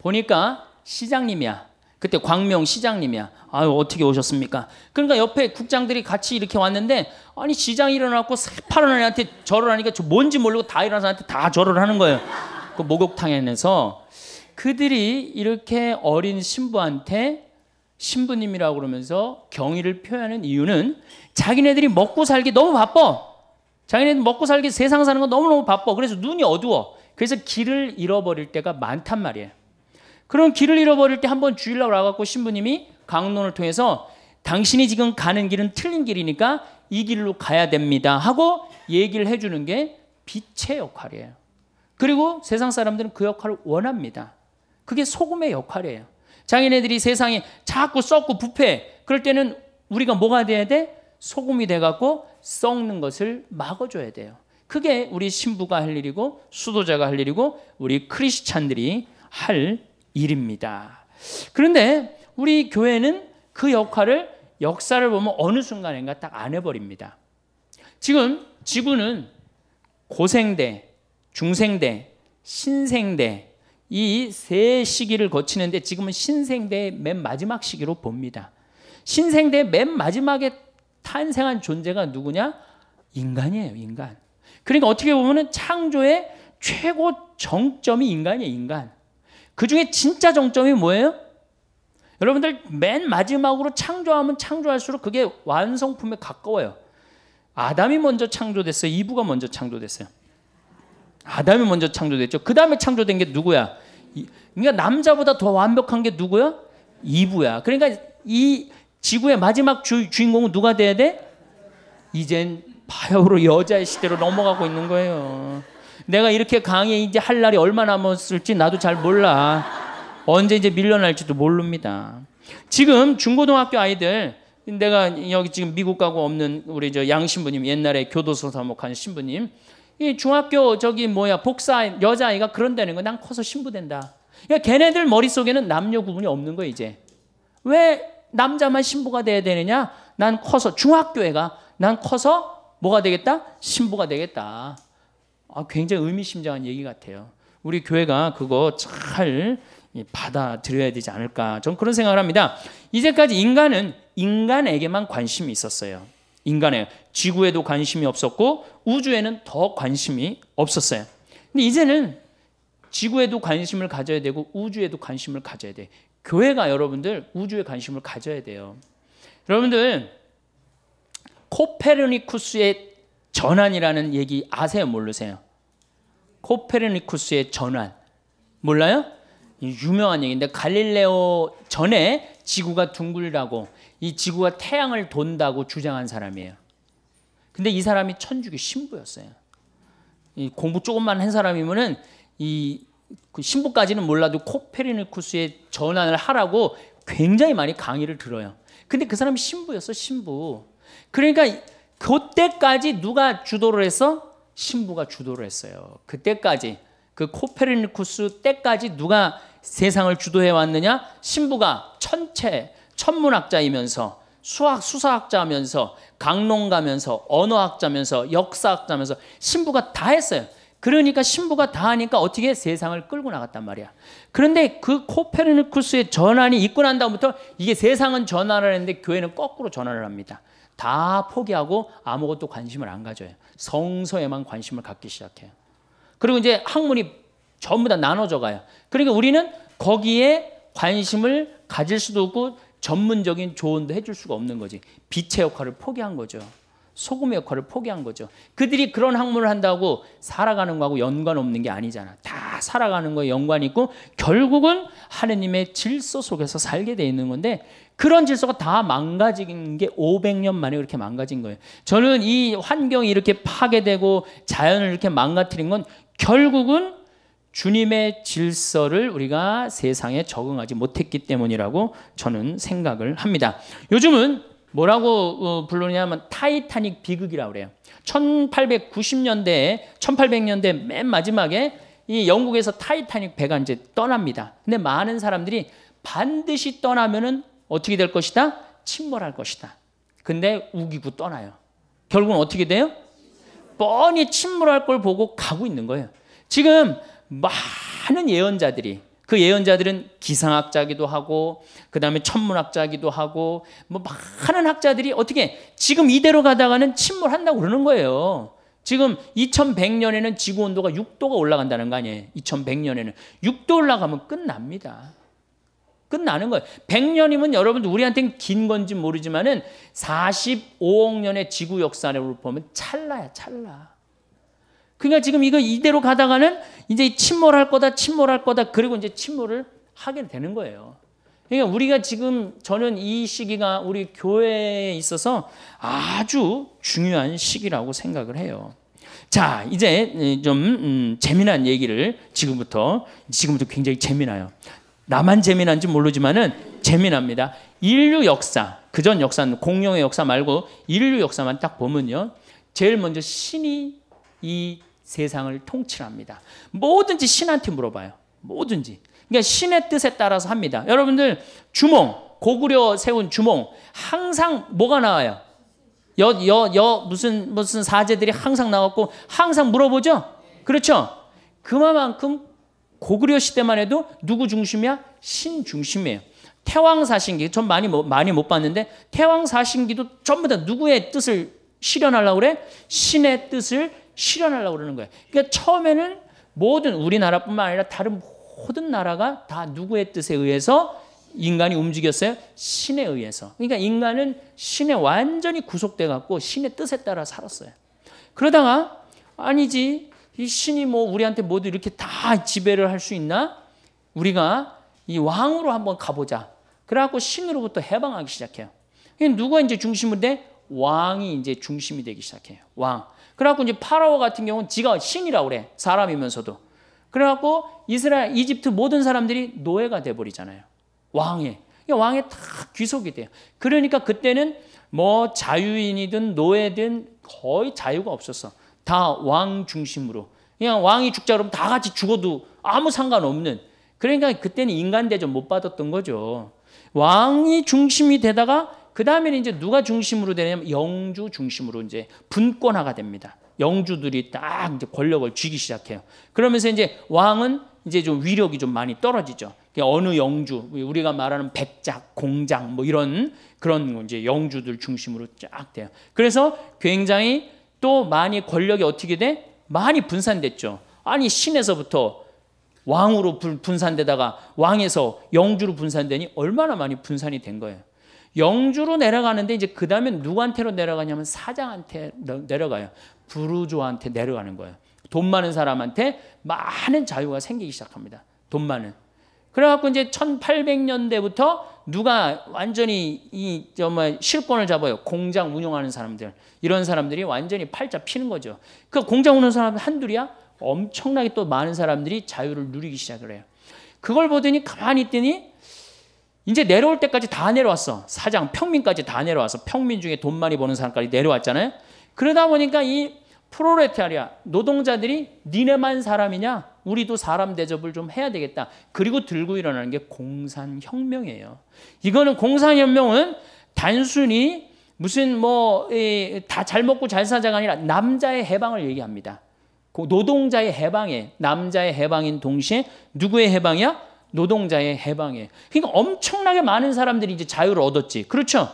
보니까 시장님이야. 그때 광명 시장님이야. 아유 어떻게 오셨습니까? 그러니까 옆에 국장들이 같이 이렇게 왔는데 아니 시장 일어났고 새파란 애한테 절을 하니까 저 뭔지 모르고 다 일어나서 한테다 절을 하는 거예요. 그 목욕탕에서 그들이 이렇게 어린 신부한테 신부님이라고 그러면서 경의를 표현하는 이유는 자기네들이 먹고 살기 너무 바빠. 자기네들 먹고 살기 세상 사는 거 너무너무 바빠. 그래서 눈이 어두워. 그래서 길을 잃어버릴 때가 많단 말이에요. 그럼 길을 잃어버릴 때 한번 주일날 와갖고 신부님이 강론을 통해서 당신이 지금 가는 길은 틀린 길이니까 이 길로 가야 됩니다. 하고 얘기를 해주는 게 빛의 역할이에요. 그리고 세상 사람들은 그 역할을 원합니다. 그게 소금의 역할이에요. 자기네들이 세상에 자꾸 썩고 부패. 그럴 때는 우리가 뭐가 돼야 돼? 소금이 돼갖고 썩는 것을 막아줘야 돼요. 그게 우리 신부가 할 일이고 수도자가 할 일이고 우리 크리스찬들이 할 일입니다. 그런데 우리 교회는 그 역할을 역사를 보면 어느 순간인가 딱 안 해버립니다. 지금 지구는 고생대, 중생대, 신생대, 이세 시기를 거치는데 지금은 신생대의 맨 마지막 시기로 봅니다. 신생대의 맨 마지막에 탄생한 존재가 누구냐? 인간이에요, 인간. 그러니까 어떻게 보면 창조의 최고 정점이 인간이에요, 인간. 그 중에 진짜 정점이 뭐예요? 여러분들 맨 마지막으로 창조하면 창조할수록 그게 완성품에 가까워요. 아담이 먼저 창조됐어요. 이브가 먼저 창조됐어요. 아담이 먼저 창조됐죠. 그 다음에 창조된 게 누구야? 그러니까 남자보다 더 완벽한 게 누구야? 이브야. 그러니까 이 지구의 마지막 주, 주인공은 누가 돼야 돼? 이젠 바야흐로 여자의 시대로 넘어가고 있는 거예요. 내가 이렇게 강의 이제 할 날이 얼마 남았을지 나도 잘 몰라. 언제 이제 밀려날지도 모릅니다. 지금 중고등학교 아이들 내가 여기 지금 미국 가고 없는 우리 저 양신부님 옛날에 교도소 사목한 신부님 이 중학교 저기 뭐야 복사 여자아이가 그런다는 거 난 커서 신부된다. 그러니까 걔네들 머릿속에는 남녀 구분이 없는 거 이제. 왜 남자만 신부가 돼야 되느냐? 난 커서 중학교 애가 난 커서 뭐가 되겠다? 신부가 되겠다. 아, 굉장히 의미심장한 얘기 같아요. 우리 교회가 그거 잘 받아들여야 되지 않을까. 전 그런 생각을 합니다. 이제까지 인간은 인간에게만 관심이 있었어요. 인간의 지구에도 관심이 없었고 우주에는 더 관심이 없었어요. 근데 이제는 지구에도 관심을 가져야 되고 우주에도 관심을 가져야 돼. 교회가 여러분들 우주에 관심을 가져야 돼요. 여러분들 코페르니쿠스의 전환이라는 얘기 아세요? 모르세요? 코페르니쿠스의 전환 몰라요? 유명한 얘기인데 갈릴레오 전에 지구가 둥글다고 이 지구가 태양을 돈다고 주장한 사람이에요. 근데 이 사람이 천주교 신부였어요. 이 공부 조금만 한 사람이면은 이 그 신부까지는 몰라도 코페르니쿠스의 전환을 하라고 굉장히 많이 강의를 들어요. 근데 그 사람이 신부였어, 신부. 그러니까 그때까지 누가 주도를 해서 신부가 주도를 했어요. 그때까지 그 코페르니쿠스 때까지 누가 세상을 주도해 왔느냐? 신부가 천체 천문학자이면서 수학 수사학자면서 강론가면서 언어학자면서 역사학자면서 신부가 다 했어요. 그러니까 신부가 다 하니까 어떻게 세상을 끌고 나갔단 말이야. 그런데 그 코페르니쿠스의 전환이 있고 난 다음부터 이게 세상은 전환을 했는데 교회는 거꾸로 전환을 합니다. 다 포기하고 아무것도 관심을 안 가져요. 성서에만 관심을 갖기 시작해요. 그리고 이제 학문이 전부 다 나눠져 가요. 그러니까 우리는 거기에 관심을 가질 수도 없고 전문적인 조언도 해줄 수가 없는 거지. 빛의 역할을 포기한 거죠. 소금의 역할을 포기한 거죠. 그들이 그런 학문을 한다고 살아가는 거하고 연관 없는 게 아니잖아. 다 살아가는 거에 연관이 있고 결국은 하느님의 질서 속에서 살게 돼 있는 건데 그런 질서가 다 망가진 게 500년 만에 이렇게 망가진 거예요. 저는 이 환경이 이렇게 파괴되고 자연을 이렇게 망가뜨린 건 결국은 주님의 질서를 우리가 세상에 적응하지 못했기 때문이라고 저는 생각을 합니다. 요즘은 뭐라고 어, 불러냐면 타이타닉 비극이라고 그래요. 1890년대, 1800년대 맨 마지막에 이 영국에서 타이타닉 배가 이제 떠납니다. 근데 많은 사람들이 반드시 떠나면은 어떻게 될 것이다? 침몰할 것이다. 근데 우기고 떠나요. 결국은 어떻게 돼요? 뻔히 침몰할 걸 보고 가고 있는 거예요. 지금 많은 예언자들이 그 예언자들은 기상학자기도 하고 그 다음에 천문학자기도 하고 뭐 많은 학자들이 어떻게 지금 이대로 가다가는 침몰한다고 그러는 거예요. 지금 2100년에는 지구 온도가 6도가 올라간다는 거 아니에요. 2100년에는 6도 올라가면 끝납니다. 끝나는 거예요. 100년이면 여러분들 우리한테는 긴 건지 모르지만은 45억 년의 지구 역사를 보면 찰나야, 찰나. 그러니까 지금 이거 이대로 가다가는 이제 침몰할 거다, 침몰할 거다. 그리고 이제 침몰을 하게 되는 거예요. 그러니까 우리가 지금 저는 이 시기가 우리 교회에 있어서 아주 중요한 시기라고 생각을 해요. 자, 이제 음, 좀 음, 재미난 얘기를 지금부터 지금부터 굉장히 재미나요. 나만 재미난지 모르지만은 재미납니다. 인류 역사, 그전 역사 공룡의 역사 말고 인류 역사만 딱 보면요. 제일 먼저 신이 이 세상을 통치합니다. 뭐든지 신한테 물어봐요. 뭐든지. 그러니까 신의 뜻에 따라서 합니다. 여러분들 주몽 고구려 세운 주몽 항상 뭐가 나와요? 여 여 여 무슨 무슨 사제들이 항상 나왔고 항상 물어보죠. 그렇죠? 그만큼 고구려 시대만 해도 누구 중심이야? 신 중심이에요. 태왕 사신기 전 많이 많이 못 봤는데 태왕 사신기도 전부 다 누구의 뜻을 실현하려고 그래? 신의 뜻을 실현하려고 그러는 거예요. 그러니까 처음에는 모든 우리나라뿐만 아니라 다른 모든 나라가 다 누구의 뜻에 의해서 인간이 움직였어요? 신에 의해서. 그러니까 인간은 신에 완전히 구속돼 갖고 신의 뜻에 따라 살았어요. 그러다가 아니지 이 신이 뭐 우리한테 모두 이렇게 다 지배를 할 수 있나? 우리가 이 왕으로 한번 가보자. 그래갖고 신으로부터 해방하기 시작해요. 누가 이제 중심인데 왕이 이제 중심이 되기 시작해요. 왕. 그래갖고 이제 파라오 같은 경우는 지가 신이라고 그래. 사람이면서도. 그래갖고 이스라엘, 이집트 모든 사람들이 노예가 돼버리잖아요. 왕에. 왕에 다 귀속이 돼요. 그러니까 그때는 뭐 자유인이든 노예든 거의 자유가 없었어. 다 왕 중심으로. 그냥 왕이 죽자 그러면 다 같이 죽어도 아무 상관없는. 그러니까 그때는 인간 대접 못 받았던 거죠. 왕이 중심이 되다가 그 다음에는 이제 누가 중심으로 되냐면 영주 중심으로 이제 분권화가 됩니다. 영주들이 딱 이제 권력을 쥐기 시작해요. 그러면서 이제 왕은 이제 좀 위력이 좀 많이 떨어지죠. 어느 영주, 우리가 말하는 백작, 공장 뭐 이런 그런 이제 영주들 중심으로 쫙 돼요. 그래서 굉장히 또 많이 권력이 어떻게 돼? 많이 분산됐죠. 아니 신에서부터 왕으로 분산되다가 왕에서 영주로 분산되니 얼마나 많이 분산이 된 거예요. 영주로 내려가는데 이제 그다음에 누구한테로 내려가냐면 사장한테 내려가요. 부르조한테 내려가는 거예요. 돈 많은 사람한테 많은 자유가 생기기 시작합니다. 돈 많은. 그래갖고 이제 1800년대부터 누가 완전히 이 정말 실권을 잡아요. 공장 운영하는 사람들. 이런 사람들이 완전히 팔자 피는 거죠. 그 공장 운영 사람 한둘이야? 엄청나게 또 많은 사람들이 자유를 누리기 시작을 해요. 그걸 보더니 가만히 있더니 이제 내려올 때까지 다 내려왔어. 사장, 평민까지 다 내려왔어. 평민 중에 돈 많이 버는 사람까지 내려왔잖아요. 그러다 보니까 이 프로레타리아 노동자들이 니네만 사람이냐? 우리도 사람 대접을 좀 해야 되겠다. 그리고 들고 일어나는 게 공산혁명이에요. 이거는 공산혁명은 단순히 무슨 뭐 다 잘 먹고 잘 사자가 아니라 남자의 해방을 얘기합니다. 노동자의 해방에 남자의 해방인 동시에 누구의 해방이야? 노동자의 해방에. 그러니까 엄청나게 많은 사람들이 이제 자유를 얻었지. 그렇죠?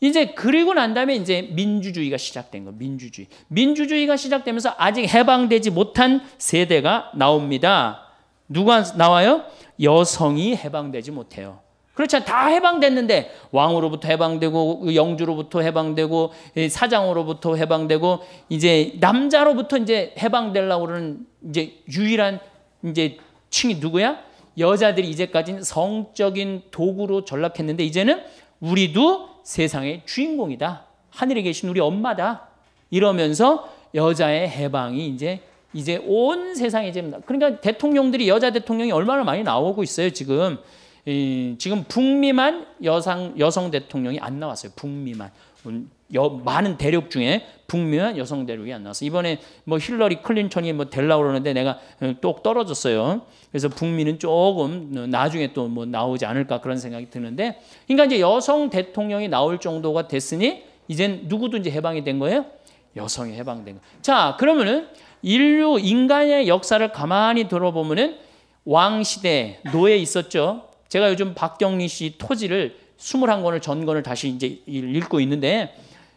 이제 그리고 난 다음에 이제 민주주의가 시작된 거. 민주주의. 민주주의가 시작되면서 아직 해방되지 못한 세대가 나옵니다. 누가 나와요? 여성이 해방되지 못해요. 그렇죠. 다 해방됐는데 왕으로부터 해방되고 그 영주로부터 해방되고 사장으로부터 해방되고 이제 남자로부터 이제 해방되려고 그러는 이제 유일한 이제 층이 누구야? 여자들이 이제까지는 성적인 도구로 전락했는데 이제는 우리도 세상의 주인공이다. 하늘에 계신 우리 엄마다. 이러면서 여자의 해방이 이제 이제 온 세상에 이제 그러니까 대통령들이 여자 대통령이 얼마나 많이 나오고 있어요 지금 이, 지금 북미만 여성 여성 대통령이 안 나왔어요 북미만 음, 여, 많은 대륙 중에 북미한 여성 대륙이 안 나왔어. 이번에 뭐 힐러리 클린턴이 뭐 될라 그러는데 내가 어, 똑 떨어졌어요. 그래서 북미는 조금 나중에 또 뭐 나오지 않을까 그런 생각이 드는데, 그러니까 이제 여성 대통령이 나올 정도가 됐으니 이젠 누구든지 해방이 된 거예요. 여성이 해방된 거. 자, 그러면은 인류 인간의 역사를 가만히 들어보면은 왕 시대 노예 있었죠. 제가 요즘 박경리 씨 토지를 21권을 전권을 다시 이제 읽고 있는데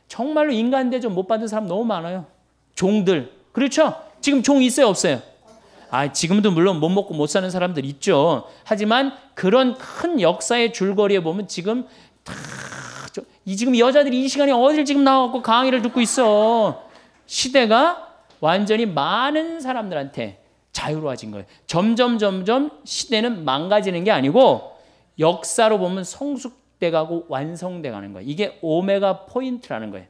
정말로 인간 대접 못 받은 사람 너무 많아요. 종들. 그렇죠? 지금 종 있어요, 없어요? 아, 지금도 물론 못 먹고 못 사는 사람들 있죠. 하지만 그런 큰 역사의 줄거리에 보면 지금 다, 저, 이 지금 여자들이 이 시간에 어딜 지금 나와갖고 강의를 듣고 있어. 시대가 완전히 많은 사람들한테 자유로워진 거예요. 점점, 점점 시대는 망가지는 게 아니고 역사로 보면 성숙, 납득돼가고 완성돼가는 거예요. 이게 오메가 포인트라는 거예요.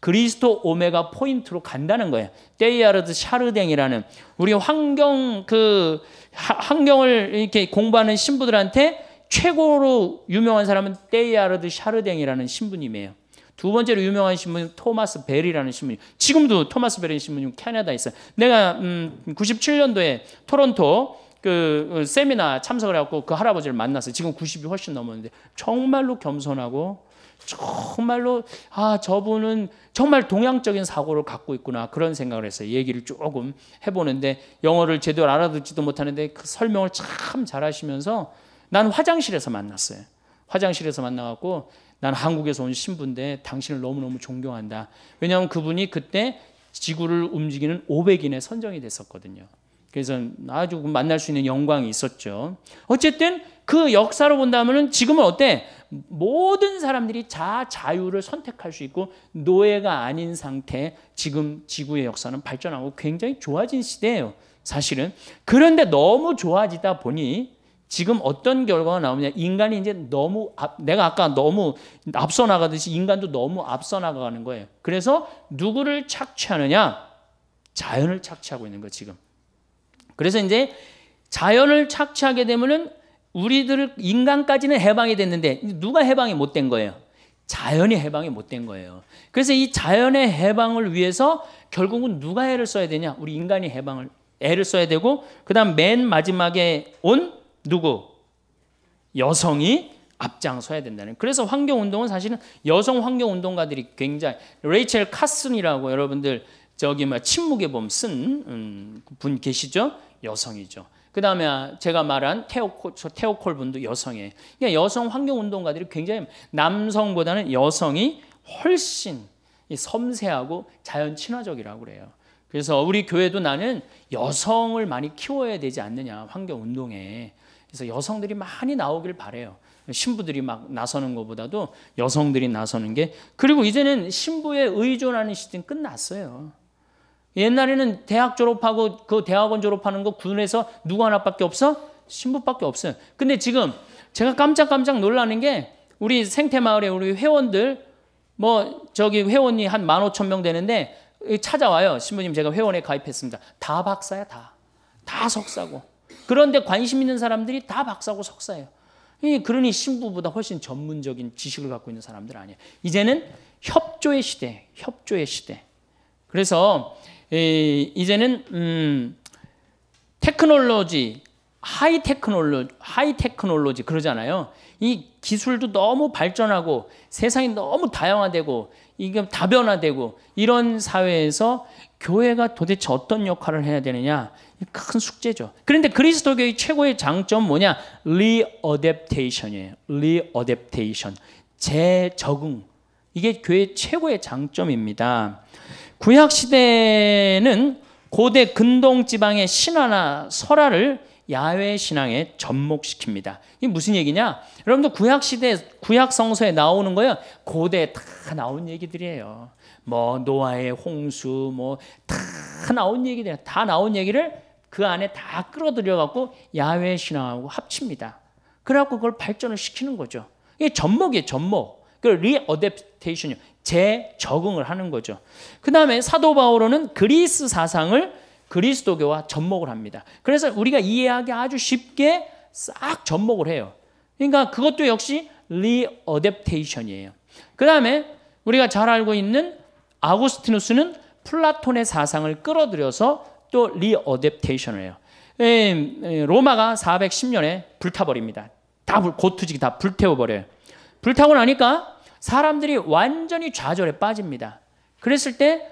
그리스도 오메가 포인트로 간다는 거예요. 데이아르드 샤르댕이라는 우리 환경 그 환경을 이렇게 공부하는 신부들한테 최고로 유명한 사람은 데이아르드 샤르댕이라는 신부님이에요. 두 번째로 유명한 신부님 토마스 베리라는 신부님. 지금도 토마스 베리 신부님 캐나다에 있어요. 내가 음 97년도에 토론토 그 어, 세미나 참석을 해갖고 그 할아버지를 만났어요. 지금 90이 훨씬 넘었는데 정말로 겸손하고 정말로 아 저분은 정말 동양적인 사고를 갖고 있구나 그런 생각을 해서 얘기를 조금 해보는데 영어를 제대로 알아듣지도 못하는데 그 설명을 참 잘하시면서 난 화장실에서 만났어요. 화장실에서 만나갖고 난 한국에서 온 신부인데 당신을 너무너무 존경한다. 왜냐하면 그분이 그때 지구를 움직이는 5 0 0인의 선정이 됐었거든요. 그래서 아주 만날 수 있는 영광이 있었죠. 어쨌든 그 역사로 본다면 지금은 어때? 모든 사람들이 자 자유를 선택할 수 있고 노예가 아닌 상태 지금 지구의 역사는 발전하고 굉장히 좋아진 시대예요. 사실은 그런데 너무 좋아지다 보니 지금 어떤 결과가 나오냐? 인간이 이제 너무 앞, 내가 아까 너무 앞서 나가듯이 인간도 너무 앞서 나가는 거예요. 그래서 누구를 착취하느냐? 자연을 착취하고 있는 거예요 지금. 그래서 이제 자연을 착취하게 되면은 우리들 인간까지는 해방이 됐는데 누가 해방이 못 된 거예요? 자연이 해방이 못 된 거예요. 그래서 이 자연의 해방을 위해서 결국은 누가 애를 써야 되냐? 우리 인간이 해방을 애를 써야 되고 그다음 맨 마지막에 온 누구? 여성이 앞장서야 된다는. 그래서 환경 운동은 사실은 여성 환경 운동가들이 굉장히 레이첼 카슨이라고 여러분들 저기 뭐 침묵의 봄 쓴분 음, 계시죠? 여성이죠. 그 다음에 제가 말한 테오콜, 테오콜 분도 여성이에요. 그러니까 여성 환경운동가들이 굉장히 남성보다는 여성이 훨씬 섬세하고 자연 친화적이라고 그래요. 그래서 우리 교회도 나는 여성을 많이 키워야 되지 않느냐 환경운동에 그래서 여성들이 많이 나오길 바래요. 신부들이 막 나서는 것보다도 여성들이 나서는 게 그리고 이제는 신부에 의존하는 시대는 끝났어요. 옛날에는 대학 졸업하고 그 대학원 졸업하는 거 군에서 누구 하나밖에 없어? 신부밖에 없어요. 근데 지금 제가 깜짝깜짝 놀라는 게 우리 생태마을에 우리 회원들 뭐 저기 회원이 한 만 오천 명 되는데 찾아와요. 신부님 제가 회원에 가입했습니다. 다 박사야 다. 다 석사고. 그런데 관심 있는 사람들이 다 박사고 석사예요. 그러니 신부보다 훨씬 전문적인 지식을 갖고 있는 사람들 아니에요. 이제는 협조의 시대, 협조의 시대. 그래서 이제는 음, 테크놀로지, 하이 테크놀로 하이 테크놀로지 그러잖아요. 이 기술도 너무 발전하고 세상이 너무 다양화되고 이게 다변화되고 이런 사회에서 교회가 도대체 어떤 역할을 해야 되느냐 큰 숙제죠. 그런데 그리스도교의 최고의 장점 뭐냐? 리어댑테이션이에요. 리어댑테이션 재적응 이게 교회 최고의 장점입니다. 구약 시대는 고대 근동 지방의 신화나 설화를 야외 신앙에 접목시킵니다. 이게 무슨 얘기냐? 여러분들 구약 시대 구약 성서에 나오는 거요. 고대 다 나온 얘기들이에요. 뭐 노아의 홍수 뭐 다 나온 얘기들 다 나온 얘기를 그 안에 다 끌어들여 갖고 야외 신앙하고 합칩니다. 그래갖고 그걸 발전을 시키는 거죠. 이게 접목이에요, 접목. 그 리어댑테이션이요. 재적응을 하는 거죠. 그 다음에 사도 바오로는 그리스 사상을 그리스도교와 접목을 합니다. 그래서 우리가 이해하기 아주 쉽게 싹 접목을 해요. 그러니까 그것도 역시 리어댑테이션이에요. 그 다음에 우리가 잘 알고 있는 아구스티누스는 플라톤의 사상을 끌어들여서 또 리어댑테이션을 해요. 예, 예, 로마가 410년에 불타버립니다. 다 불, 고투지기 다 불태워버려요. 불타고 나니까 사람들이 완전히 좌절에 빠집니다. 그랬을 때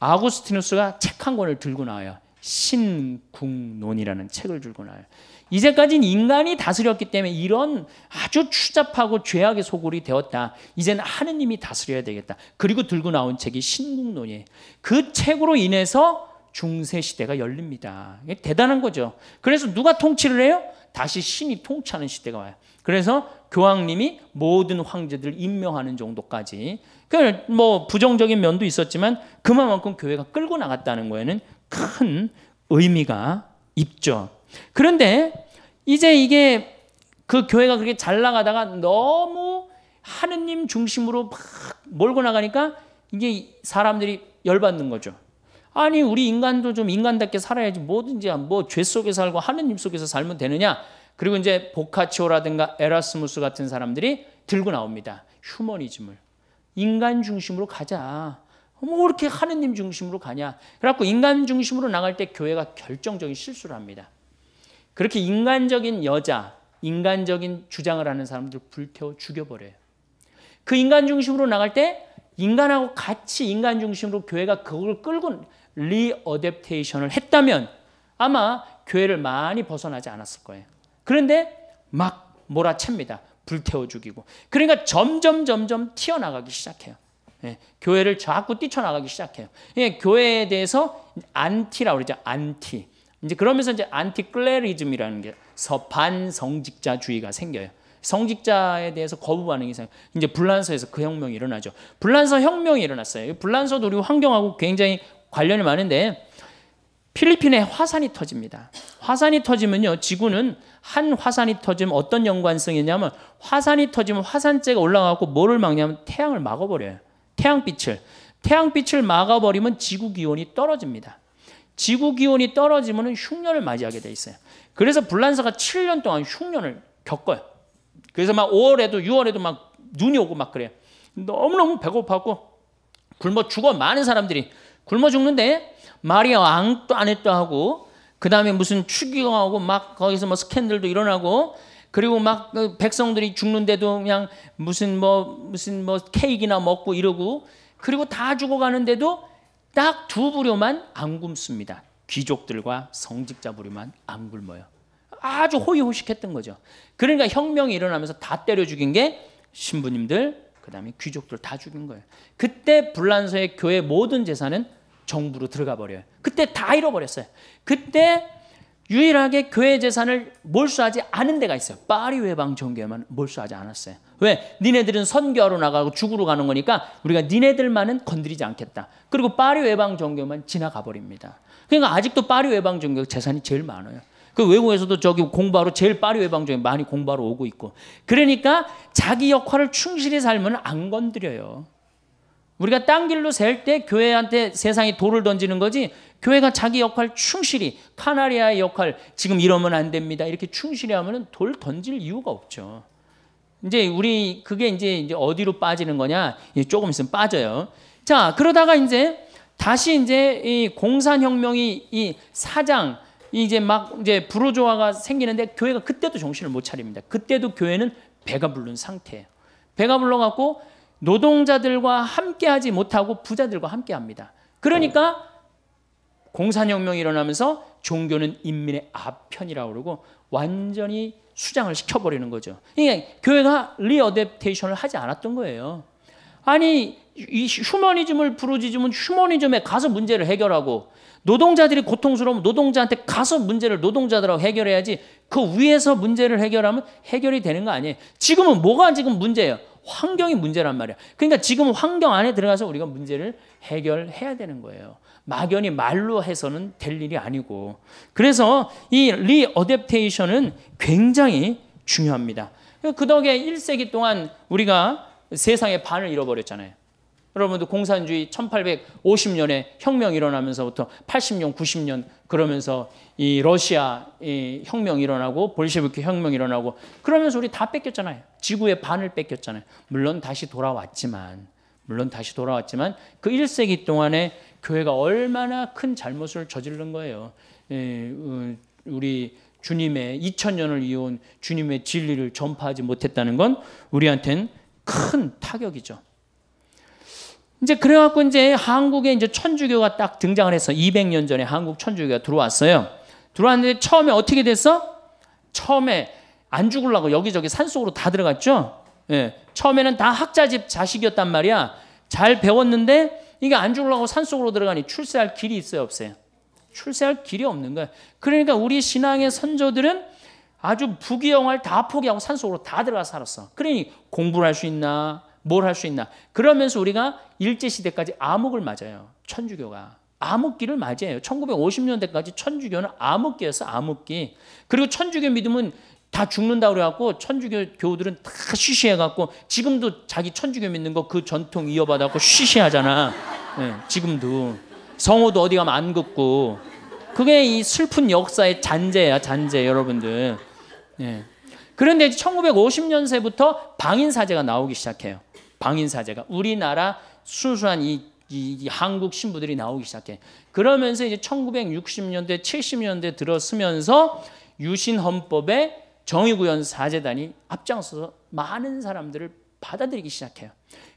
아구스티누스가 책 한 권을 들고 나와요. 신국론이라는 책을 들고 나와요. 이제까지는 인간이 다스렸기 때문에 이런 아주 추잡하고 죄악의 소굴이 되었다. 이제는 하느님이 다스려야 되겠다. 그리고 들고 나온 책이 신국론이에요. 그 책으로 인해서 중세 시대가 열립니다. 대단한 거죠. 그래서 누가 통치를 해요? 다시 신이 통치하는 시대가 와요. 그래서 교황님이 모든 황제들 임명하는 정도까지 그뭐 그러니까 부정적인 면도 있었지만 그만큼 교회가 끌고 나갔다는 거에는 큰 의미가 있죠. 그런데 이제 이게 그 교회가 그렇게 잘 나가다가 너무 하느님 중심으로 막 몰고 나가니까 이게 사람들이 열받는 거죠. 아니 우리 인간도 좀 인간답게 살아야지 뭐든지 뭐 죄 속에 살고 하느님 속에서 살면 되느냐 그리고 이제 보카치오라든가 에라스무스 같은 사람들이 들고 나옵니다. 휴머니즘을. 인간 중심으로 가자. 뭐 이렇게 하느님 중심으로 가냐. 그래갖고 인간 중심으로 나갈 때 교회가 결정적인 실수를 합니다. 그렇게 인간적인 여자, 인간적인 주장을 하는 사람들 불태워 죽여버려요. 그 인간 중심으로 나갈 때 인간하고 같이 인간 중심으로 교회가 그걸 끌고 리어댑테이션을 했다면 아마 교회를 많이 벗어나지 않았을 거예요. 그런데 막 몰아챕니다. 불태워 죽이고. 그러니까 점점 점점 튀어나가기 시작해요. 예, 교회를 자꾸 뛰쳐나가기 시작해요. 예, 교회에 대해서 안티라고 그러죠. 안티. 이제 그러면서 이제 안티클레리즘이라는 게 서반성직자주의가 생겨요. 성직자에 대해서 거부 반응이 생겨. 요 이제 불란서에서 그 혁명이 일어나죠. 불란서 혁명이 일어났어요. 불란서도 우리 환경하고 굉장히 관련이 많은데 필리핀에 화산이 터집니다. 화산이 터지면요, 지구는 한 화산이 터지면 어떤 연관성이 있냐면 화산이 터지면 화산재가 올라가고 뭐를 막냐면 태양을 막아버려요. 태양빛을. 태양빛을 막아버리면 지구 기온이 떨어집니다. 지구 기온이 떨어지면 흉년을 맞이하게 돼 있어요. 그래서 불란서가 7년 동안 흉년을 겪어요. 그래서 막 5월에도 6월에도 막 눈이 오고 막 그래요. 너무너무 배고파고 굶어 죽어 많은 사람들이 굶어 죽는데 말이 왕도안 했다 하고 그 다음에 무슨 추기하고 막 거기서 뭐 스캔들도 일어나고 그리고 막 그 백성들이 죽는데도 그냥 무슨 뭐 무슨 뭐 케이크나 먹고 이러고 그리고 다 죽어가는데도 딱 두 부류만 안 굶습니다. 귀족들과 성직자 부류만 안 굶어요. 아주 호의호식했던 거죠. 그러니까 혁명이 일어나면서 다 때려 죽인 게 신부님들 그다음에 귀족들 다 죽인 거예요. 그때 불란서의 교회 모든 재산은 정부로 들어가 버려요. 그때 다 잃어버렸어요. 그때 유일하게 교회 재산을 몰수하지 않은 데가 있어요. 파리 외방 종교만 에 몰수하지 않았어요. 왜? 니네들은 선교하러 나가고 죽으러 가는 거니까 우리가 니네들만은 건드리지 않겠다. 그리고 파리 외방 종교만 지나가 버립니다. 그러니까 아직도 파리 외방 종교 재산이 제일 많아요. 그 외국에서도 저기 공부하러 제일 파리 외방 종교 많이 공부하러 오고 있고. 그러니까 자기 역할을 충실히 살면 안 건드려요. 우리가 딴 길로 셀 때 교회한테 세상이 돌을 던지는 거지 교회가 자기 역할 충실히 카나리아의 역할 지금 이러면 안 됩니다. 이렇게 충실히 하면은 돌 던질 이유가 없죠. 이제 우리 그게 이제 어디로 빠지는 거냐? 조금 있으면 빠져요. 자, 그러다가 이제 다시 이제 이 공산혁명이 이 사장 이제 막 이제 불호조화가 생기는데 교회가 그때도 정신을 못 차립니다. 그때도 교회는 배가 불른 상태예요. 배가 불러갖고 노동자들과 함께하지 못하고 부자들과 함께합니다. 그러니까 공산혁명이 일어나면서 종교는 인민의 앞편이라고 그러고 완전히 수장을 시켜버리는 거죠. 그러니까 교회가 리어댑테이션을 하지 않았던 거예요. 아니 이 휴머니즘을 부르짖으면 휴머니즘에 가서 문제를 해결하고 노동자들이 고통스러우면 노동자한테 가서 문제를 노동자들하고 해결해야지 그 위에서 문제를 해결하면 해결이 되는 거 아니에요. 지금은 뭐가 지금 문제예요? 환경이 문제란 말이야. 그러니까 지금 환경 안에 들어가서 우리가 문제를 해결해야 되는 거예요. 막연히 말로 해서는 될 일이 아니고. 그래서 이 리어댑테이션은 굉장히 중요합니다. 그 덕에 1세기 동안 우리가 세상의 반을 잃어버렸잖아요. 여러분들 공산주의 1850년에 혁명 일어나면서부터 80년, 90년 그러면서 이 러시아 이 혁명 일어나고 볼셰비키 혁명 일어나고 그러면서 우리 다 뺏겼잖아요. 지구의 반을 뺏겼잖아요. 물론 다시 돌아왔지만 물론 다시 돌아왔지만 그 1세기 동안에 교회가 얼마나 큰 잘못을 저지른 거예요. 예, 우리 주님의 2000년을 이어온 주님의 진리를 전파하지 못했다는 건 우리한테는 큰 타격이죠. 이제 그래갖고 이제 한국에 이제 천주교가 딱 등장을 해서 200년 전에 한국 천주교가 들어왔어요. 들어왔는데 처음에 어떻게 됐어? 처음에 안 죽으려고 여기저기 산속으로 다 들어갔죠? 예. 처음에는 다 학자집 자식이었단 말이야. 잘 배웠는데 이게 안 죽으려고 산속으로 들어가니 출세할 길이 있어요, 없어요? 출세할 길이 없는 거야. 그러니까 우리 신앙의 선조들은 아주 부귀영화를 다 포기하고 산속으로 다 들어가 살았어. 그러니 공부를 할 수 있나? 뭘할수 있나. 그러면서 우리가 일제시대까지 암흑을 맞아요. 천주교가. 암흑기를 맞이해요. 1950년대까지 천주교는 암흑기였어, 암흑기. 그리고 천주교 믿음은 다 죽는다 그래갖고 천주교 교우들은 다 쉬쉬해갖고 지금도 자기 천주교 믿는 거 그 전통 이어받아갖고 쉬쉬하잖아. 네, 지금도. 성호도 어디 가면 안 긋고. 그게 이 슬픈 역사의 잔재야, 잔재, 여러분들. 네. 그런데 1950년세부터 방인사제가 나오기 시작해요. 방인사제가 우리나라 순수한 이, 이, 이 한국 신부들이 나오기 시작해. 그러면서 이제 1960년대, 70년대 들어서면서 유신헌법에 정의구현 사재단이 앞장서서 많은 사람들을 받아들이기 시작해요.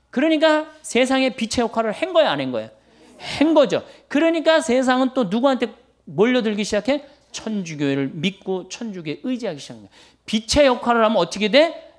그러니까 세상에 빛의 역할을 한 거야, 안한 거야? 한 거죠. 그러니까 세상은 또 누구한테 몰려들기 시작해? 천주교를 믿고 천주교에 의지하기 시작합니 빛의 역할을 하면 어떻게 돼?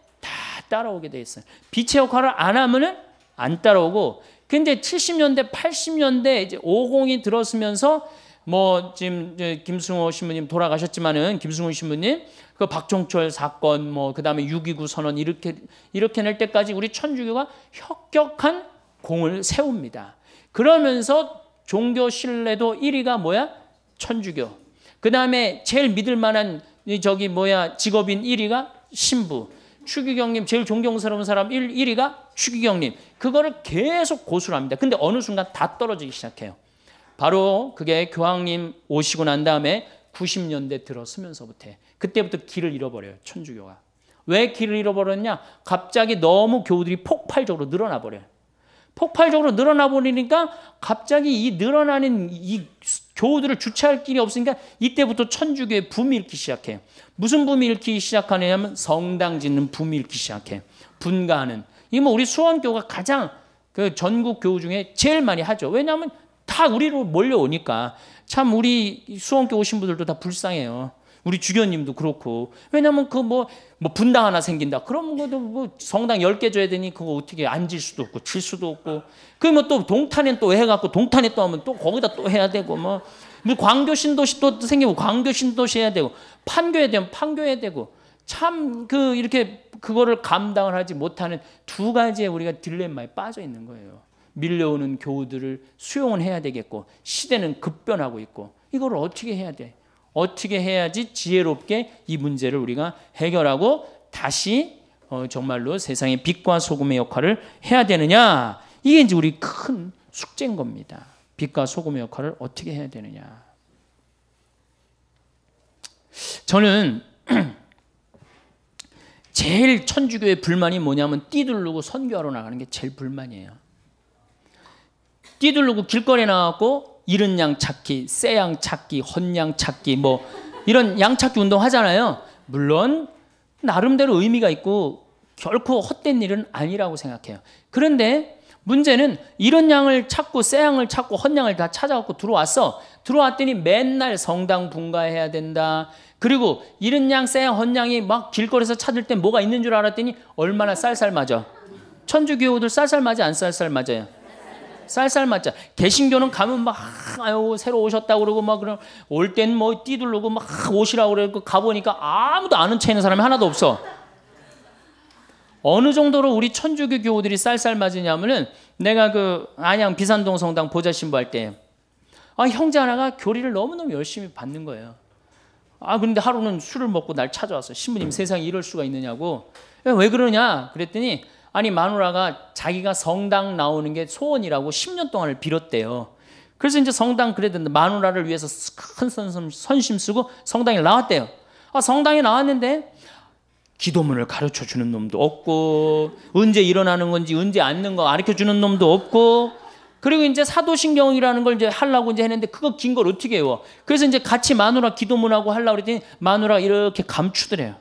따라오게 돼 있어요. 빛의 역할을 안 하면은 안 따라오고 근데 70년대 80년대 이제 50이 들었으면서 뭐 지금 김승호 신부님 돌아가셨지만은 김승호 신부님 그 박종철 사건 뭐 그다음에 629 선언 이렇게 이렇게 낼 때까지 우리 천주교가 혁격한 공을 세웁니다. 그러면서 종교 신뢰도 1위가 뭐야? 천주교. 그다음에 제일 믿을 만한 저기 뭐야 직업인 1위가 신부. 추기경님 제일 존경스러운 사람 1, 1위가 추기경님. 그거를 계속 고수를 합니다. 근데 어느 순간 다 떨어지기 시작해요. 바로 그게 교황님 오시고 난 다음에 90년대 들어서면서부터 그때부터 길을 잃어버려요. 천주교가. 왜 길을 잃어버렸냐? 갑자기 너무 교우들이 폭발적으로 늘어나 버려요. 폭발적으로 늘어나 버리니까 갑자기 이 늘어나는 이 교우들을 주체할 길이 없으니까 이때부터 천주교의 붐이 일기 시작해. 무슨 붐이 일기 시작하냐면 성당 짓는 붐이 일기 시작해. 분가하는. 이뭐 우리 수원교가 가장 그 전국 교우 중에 제일 많이 하죠. 왜냐하면 다 우리로 몰려오니까. 참 우리 수원교 오신 분들도 다 불쌍해요. 우리 주교님도 그렇고. 왜냐면 그 뭐뭐 뭐 분당 하나 생긴다. 그럼 그것도 뭐 성당 10개 줘야 되니 그거 어떻게 앉을 수도 없고 칠 수도 없고. 그러면 뭐 또 동탄엔 또해 갖고 동탄에 또 하면 또 거기다 또 해야 되고 뭐, 뭐 광교 신도시 또 생기고 광교 신도시 해야 되고 판교에 되면 판교해야 되고 참 그 이렇게 그거를 감당을 하지 못하는 두 가지의 우리가 딜레마에 빠져 있는 거예요. 밀려오는 교우들을 수용을 해야 되겠고 시대는 급변하고 있고 이걸 어떻게 해야 돼? 어떻게 해야지 지혜롭게 이 문제를 우리가 해결하고 다시 어 정말로 세상의 빛과 소금의 역할을 해야 되느냐 이게 이제 우리 큰 숙제인 겁니다. 빛과 소금의 역할을 어떻게 해야 되느냐. 저는 제일 천주교의 불만이 뭐냐면 뛰들르고 선교하러 나가는 게 제일 불만이에요. 뛰들르고 길거리에 나가고 이른 양 찾기, 새 양 찾기, 헌양 찾기 뭐 이런 양 찾기 운동 하잖아요. 물론 나름대로 의미가 있고 결코 헛된 일은 아니라고 생각해요. 그런데 문제는 이런 양을 찾고 새 양을 찾고 헌양을 다 찾아갖고 들어왔어. 들어왔더니 맨날 성당 분가해야 된다. 그리고 이런 양, 새 양, 헌양이 막 길거리에서 찾을 때 뭐가 있는 줄 알았더니 얼마나 쌀쌀 맞아. 천주교우들 쌀쌀 맞아 안 쌀쌀 맞아요. 쌀쌀 맞자. 개신교는 가면 막 아유 새로 오셨다 그러고 막 그런 올 땐뭐 뛰둘르고 막 오시라 그러고 가 보니까 아무도 아는 체 있는 사람이 하나도 없어. 어느 정도로 우리 천주교 교우들이 쌀쌀 맞으냐면은 내가 그 안양 비산동 성당 보좌 신부할 때 아, 형제 하나가 교리를 너무너무 열심히 받는 거예요. 아, 근데 하루는 술을 먹고 날 찾아왔어. 신부님 세상에 이럴 수가 있느냐고. 왜 그러냐? 그랬더니 아니 마누라가 자기가 성당 나오는 게 소원이라고 10년 동안을 빌었대요. 그래서 이제 성당 그래야 된다. 마누라를 위해서 큰 선심 쓰고 성당에 나왔대요. 아, 성당에 나왔는데 기도문을 가르쳐 주는 놈도 없고 언제 일어나는 건지 언제 앉는 거 가르쳐 주는 놈도 없고 그리고 이제 사도신경이라는 걸 이제 하려고 이제 했는데 그거 긴 걸 어떻게 해요? 그래서 이제 같이 마누라 기도문하고 하려고 그랬더니 마누라 이렇게 감추더래요.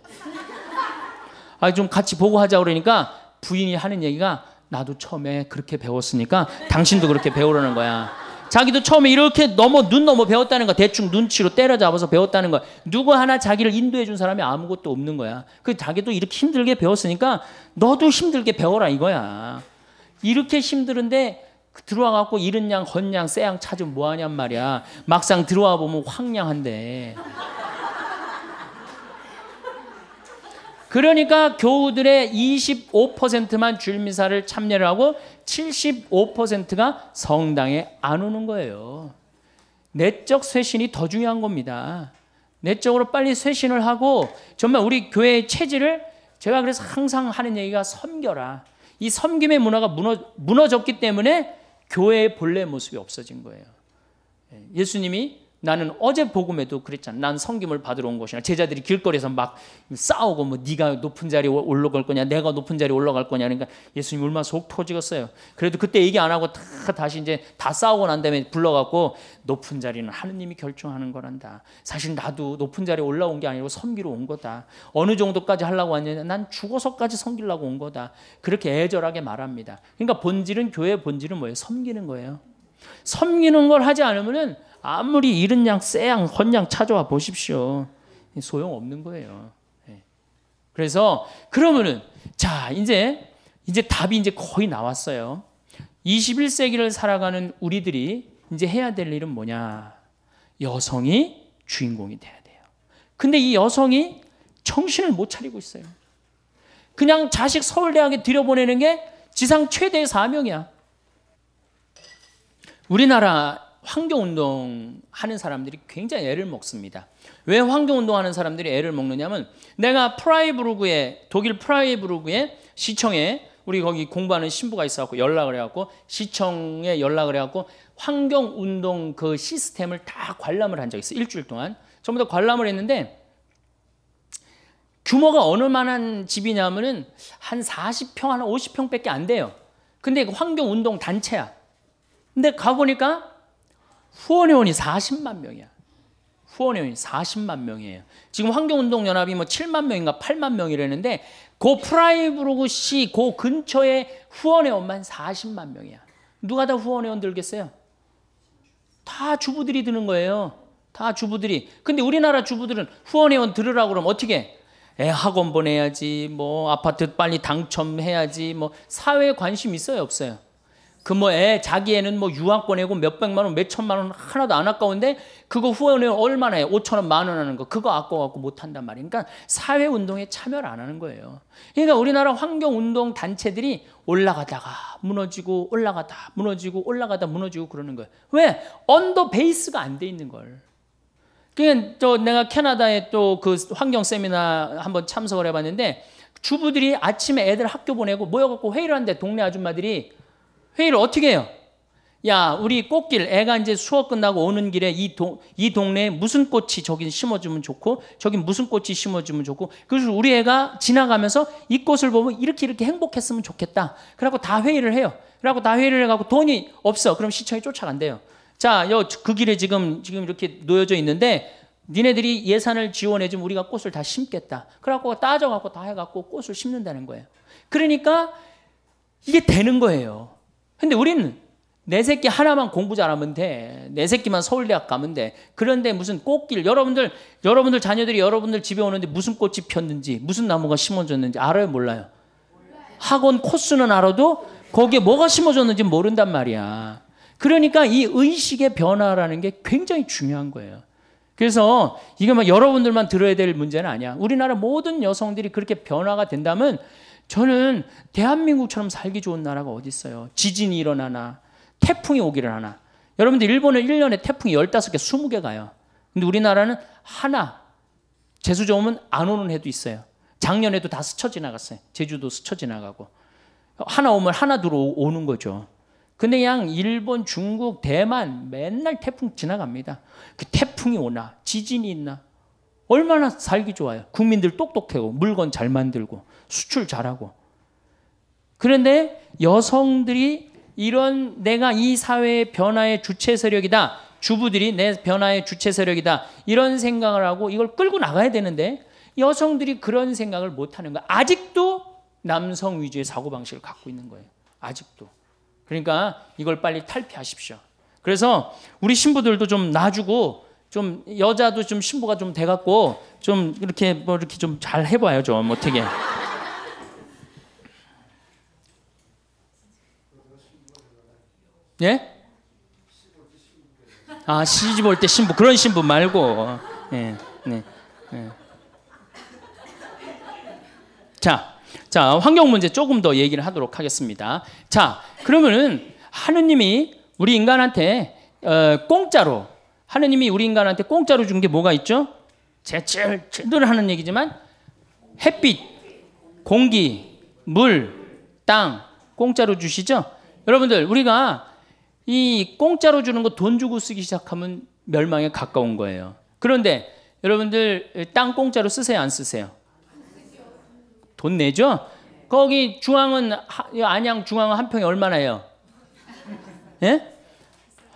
아 좀 같이 보고 하자 그러니까 부인이 하는 얘기가 나도 처음에 그렇게 배웠으니까 당신도 그렇게 배우라는 거야. 자기도 처음에 이렇게 넘어 눈 넘어 배웠다는 거 대충 눈치로 때려잡아서 배웠다는 거 누구 하나 자기를 인도해 준 사람이 아무것도 없는 거야. 그 자기도 이렇게 힘들게 배웠으니까 너도 힘들게 배워라 이거야. 이렇게 힘들은데 들어와 갖고 이른 양, 헌 양, 새양 찾으면 뭐 하냔 말이야. 막상 들어와 보면 황량한데. 그러니까 교우들의 25%만 줄미사를 참여를 하고 75%가 성당에 안 오는 거예요. 내적 쇄신이 더 중요한 겁니다. 내적으로 빨리 쇄신을 하고 정말 우리 교회의 체질을 제가 그래서 항상 하는 얘기가 섬겨라. 이 섬김의 문화가 무너, 무너졌기 때문에 교회의 본래 모습이 없어진 거예요. 예, 예수님이 나는 어제 복음에도 그랬잖아. 난 성김을 받으러 온 것이나 제자들이 길거리에서 막 싸우고 뭐 네가 높은 자리에 올라갈 거냐, 내가 높은 자리에 올라갈 거냐. 그러니까 예수님 얼마나 속 터지겠어요. 그래도 그때 얘기 안 하고 다 다시 이제 다 싸우고 난 다음에 불러갖고 높은 자리는 하느님이 결정하는 거란다. 사실 나도 높은 자리에 올라온 게 아니고 섬기러 온 거다. 어느 정도까지 하려고 왔냐? 난 죽어서까지 섬기려고 온 거다. 그렇게 애절하게 말합니다. 그러니까 본질은 교회의 본질은 뭐예요? 섬기는 거예요. 섬기는 걸 하지 않으면은 아무리 이은 양, 쎄양, 헌 양 찾아와 보십시오. 소용없는 거예요. 예. 그래서 그러면은 자 이제 이제 답이 이제 거의 나왔어요. 21세기를 살아가는 우리들이 이제 해야 될 일은 뭐냐? 여성이 주인공이 돼야 돼요. 근데 이 여성이 정신을 못 차리고 있어요. 그냥 자식 서울대학에 들여보내는 게 지상 최대의 사명이야. 우리나라 환경운동 하는 사람들이 굉장히 애를 먹습니다. 왜 환경운동 하는 사람들이 애를 먹느냐면 내가 프라이부르그에 독일 프라이부르그에 시청에 우리 거기 공부하는 신부가 있어갖고 연락을 해갖고 시청에 연락을 해갖고 환경운동 그 시스템을 다 관람을 한 적이 있어요. 일주일 동안. 전부 다 관람을 했는데 규모가 어느 만한 집이냐면은 한 40평, 한 50평 밖에 안 돼요. 근데 그 환경운동 단체야. 근데 가보니까 후원회원이 40만 명이야. 후원회원이 40만 명이에요. 지금 환경운동연합이 뭐 7만 명인가 8만 명이라는데 고 그 프라이브로그시 고 그 근처에 후원회원만 40만 명이야. 누가 다 후원회원 들겠어요? 다 주부들이 드는 거예요. 다 주부들이. 근데 우리나라 주부들은 후원회원 들으라고 그러면 어떻게? 애 학원 보내야지, 뭐 아파트 빨리 당첨해야지, 뭐 사회에 관심 있어요, 없어요? 그뭐애 자기 애는 뭐 유학권이고 몇 백만 원, 몇 천만 원 하나도 안 아까운데 그거 후원에 얼마나 해? 5천 원, 만 원 하는 거 그거 아까워갖고 못 한단 말이에 그러니까 사회 운동에 참여를 안 하는 거예요. 그러니까 우리나라 환경 운동 단체들이 올라가다가 무너지고 올라가다 무너지고 올라가다 무너지고 그러는 거예요. 왜? 언더 베이스가 안 돼 있는 걸. 그러니까 또 내가 캐나다에 또 그 환경 세미나 한번 참석을 해봤는데 주부들이 아침에 애들 학교 보내고 모여갖고 회의를 하는데 동네 아줌마들이 회의를 어떻게 해요? 야, 우리 꽃길, 애가 이제 수업 끝나고 오는 길에 이, 동, 이 동네에 무슨 꽃이 저긴 심어주면 좋고, 저긴 무슨 꽃이 심어주면 좋고, 그래서 우리 애가 지나가면서 이 꽃을 보면 이렇게 이렇게 행복했으면 좋겠다. 그래갖고다 회의를 해요. 그래갖고다 회의를 해갖고 돈이 없어. 그럼 시청에 쫓아간대요. 자, 여, 그 길에 지금, 지금 이렇게 놓여져 있는데, 니네들이 예산을 지원해주면 우리가 꽃을 다 심겠다. 그래갖고 따져갖고 다 해갖고 꽃을 심는다는 거예요. 그러니까 이게 되는 거예요. 근데 우리는 내 새끼 하나만 공부 잘하면 돼. 내 새끼만 서울대학 가면 돼. 그런데 무슨 꽃길, 여러분들, 여러분들 자녀들이 여러분들 집에 오는데 무슨 꽃이 폈는지, 무슨 나무가 심어졌는지 알아요, 몰라요? 학원 코스는 알아도 거기에 뭐가 심어졌는지 모른단 말이야. 그러니까 이 의식의 변화라는 게 굉장히 중요한 거예요. 그래서 이게 막 여러분들만 들어야 될 문제는 아니야. 우리나라 모든 여성들이 그렇게 변화가 된다면 저는 대한민국처럼 살기 좋은 나라가 어디 있어요? 지진이 일어나나 태풍이 오기를 하나. 여러분들 일본은 1년에 태풍이 15개, 20개 가요. 근데 우리나라는 하나. 재수 좋으면 안 오는 해도 있어요. 작년에도 다 스쳐 지나갔어요. 제주도 스쳐 지나가고. 하나 오면 하나 들어오는 거죠. 근데 그냥 일본, 중국, 대만 맨날 태풍 지나갑니다. 그 태풍이 오나 지진이 있나 얼마나 살기 좋아요. 국민들 똑똑해요 물건 잘 만들고 수출 잘하고. 그런데 여성들이 이런 내가 이 사회의 변화의 주체 세력이다. 주부들이 내 변화의 주체 세력이다. 이런 생각을 하고 이걸 끌고 나가야 되는데 여성들이 그런 생각을 못 하는 거야. 아직도 남성 위주의 사고방식을 갖고 있는 거예요. 아직도. 그러니까 이걸 빨리 탈피하십시오. 그래서 우리 신부들도 좀 놔주고 좀 여자도 좀 신부가 좀 돼갖고 좀 이렇게 뭐 이렇게 좀 잘 해봐요 좀 어떻게. 예? 아 시집 올때 신부 그런 신부 말고 예, 네, 예. 자, 자 환경 문제 조금 더 얘기를 하도록 하겠습니다. 자, 그러면은 하느님이 우리 인간한테 어, 공짜로 하느님이 우리 인간한테 공짜로 준 게 뭐가 있죠? 제철일 제대로 하는 얘기지만 햇빛, 공기, 물, 땅 공짜로 주시죠. 여러분들 우리가 이 공짜로 주는 거 돈 주고 쓰기 시작하면 멸망에 가까운 거예요. 그런데 여러분들 땅 공짜로 쓰세요, 안 쓰세요? 돈 내죠? 거기 중앙은 안양 중앙은 한 평에 얼마나 요 예?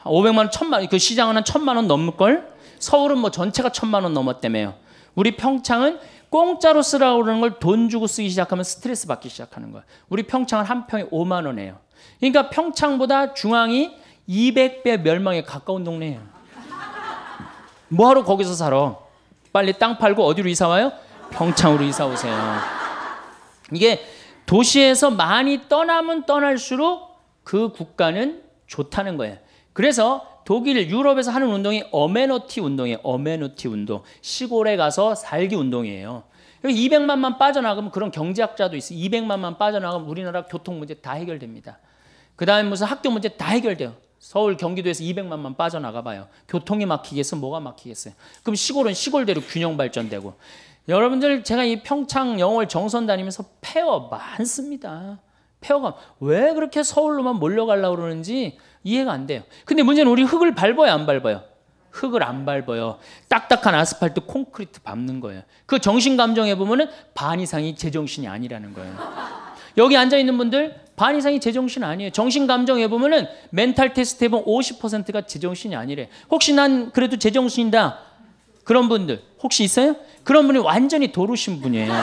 500만 원, 천만 원, 그 시장은 한 천만 원 넘을 걸. 서울은 뭐 전체가 천만 원 넘었다며요. 우리 평창은 공짜로 쓰라고 그러는 걸 돈 주고 쓰기 시작하면 스트레스 받기 시작하는 거야. 우리 평창은 한 평에 5만 원에요 그러니까 평창보다 중앙이 200배 멸망에 가까운 동네예요. 뭐하러 거기서 살아? 빨리 땅 팔고 어디로 이사 와요? 평창으로 이사 오세요. 이게 도시에서 많이 떠나면 떠날수록 그 국가는 좋다는 거예요. 그래서 독일 유럽에서 하는 운동이 어메너티 운동이에요. 어메너티 운동. 시골에 가서 살기 운동이에요. 200만만 빠져나가면 그런 경제학자도 있어요. 200만만 빠져나가면 우리나라 교통 문제 다 해결됩니다. 그 다음에 무슨 학교 문제 다 해결돼요. 서울, 경기도에서 200만만 빠져나가 봐요. 교통이 막히겠어? 뭐가 막히겠어요? 그럼 시골은 시골대로 균형 발전되고. 여러분들, 제가 이 평창 영월 정선 다니면서 폐허 많습니다. 폐허가왜 그렇게 서울로만 몰려가려고 그러는지 이해가 안 돼요. 근데 문제는 우리 흙을 밟아요, 안 밟아요? 흙을 안 밟아요. 딱딱한 아스팔트 콘크리트 밟는 거예요. 그 정신 감정에 보면반 이상이 제정신이 아니라는 거예요. 여기 앉아 있는 분들 반 이상이 제정신 아니에요. 정신 감정 해보면은 멘탈 테스트 해보면 50%가 제정신이 아니래. 혹시 난 그래도 제정신이다. 그런 분들 혹시 있어요? 그런 분이 완전히 도루신 분이에요.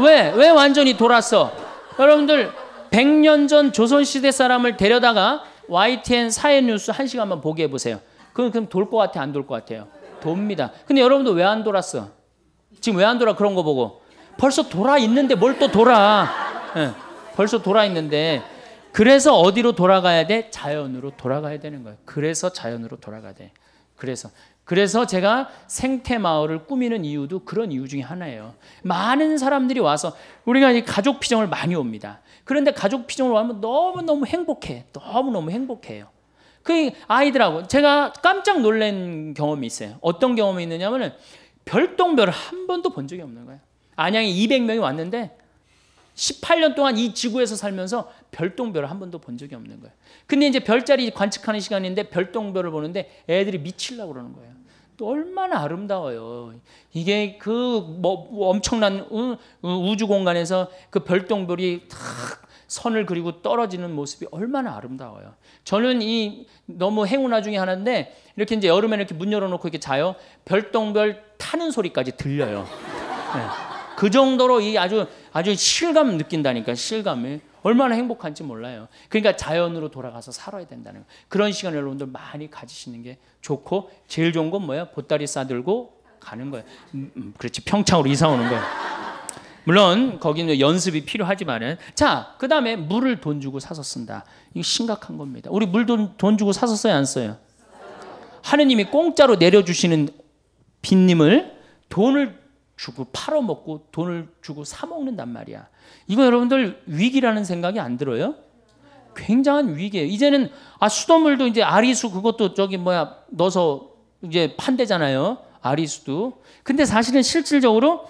응. 왜? 왜 완전히 돌았어? 여러분들 100년 전 조선시대 사람을 데려다가 YTN 사회뉴스 한시간만 보게 해보세요. 그럼, 그럼 돌것 같아? 안돌 것 같아요? 돕니다. 근데 여러분도 왜 안 돌았어? 지금 왜 안 돌아? 그런 거 보고. 벌써 돌아 있는데 뭘 또 돌아? 네. 벌써 돌아 있는데 그래서 어디로 돌아가야 돼? 자연으로 돌아가야 되는 거예요. 그래서 자연으로 돌아가야 돼. 그래서 그래서 제가 생태 마을을 꾸미는 이유도 그런 이유 중에 하나예요. 많은 사람들이 와서 우리가 이 가족 피정을 많이 옵니다. 그런데 가족 피정을 와면 너무 너무 행복해, 너무 너무 행복해요. 그 아이들하고 제가 깜짝 놀란 경험이 있어요. 어떤 경험이 있느냐면은 별똥별한 번도 본 적이 없는 거예요. 안양에 200명이 왔는데 18년 동안 이 지구에서 살면서 별똥별을 한 번도 본 적이 없는 거예요. 근데 이제 별자리 관측하는 시간인데 별똥별을 보는데 애들이 미칠라 그러는 거예요. 또 얼마나 아름다워요. 이게 그 뭐 엄청난 우주 공간에서 그 별똥별이 탁 선을 그리고 떨어지는 모습이 얼마나 아름다워요. 저는 이 너무 행운아 중에 하나인데 이렇게 이제 여름에 이렇게 문 열어놓고 이렇게 자요. 별똥별 타는 소리까지 들려요. 네. 그 정도로 이 아주 아주 실감 느낀다니까 실감을 얼마나 행복한지 몰라요. 그러니까 자연으로 돌아가서 살아야 된다는 거. 그런 시간 여러분들 많이 가지시는 게 좋고 제일 좋은 건 뭐야? 보따리 싸들고 가는 거예요. 음, 음, 그렇지 평창으로 이사 오는 거예요. 물론 거기는 연습이 필요하지만은 자 그다음에 물을 돈 주고 사서 쓴다. 이거 심각한 겁니다. 우리 물 돈 돈 주고 사서 써야 안 써요? 하느님이 공짜로 내려주시는 빈님을 돈을 주고 팔아먹고 돈을 주고 사먹는단 말이야. 이거 여러분들 위기라는 생각이 안 들어요? 굉장한 위기예요. 이제는 아 수돗물도 이제 아리수 그것도 저기 뭐야 넣어서 이제 판대잖아요. 아리수도. 근데 사실은 실질적으로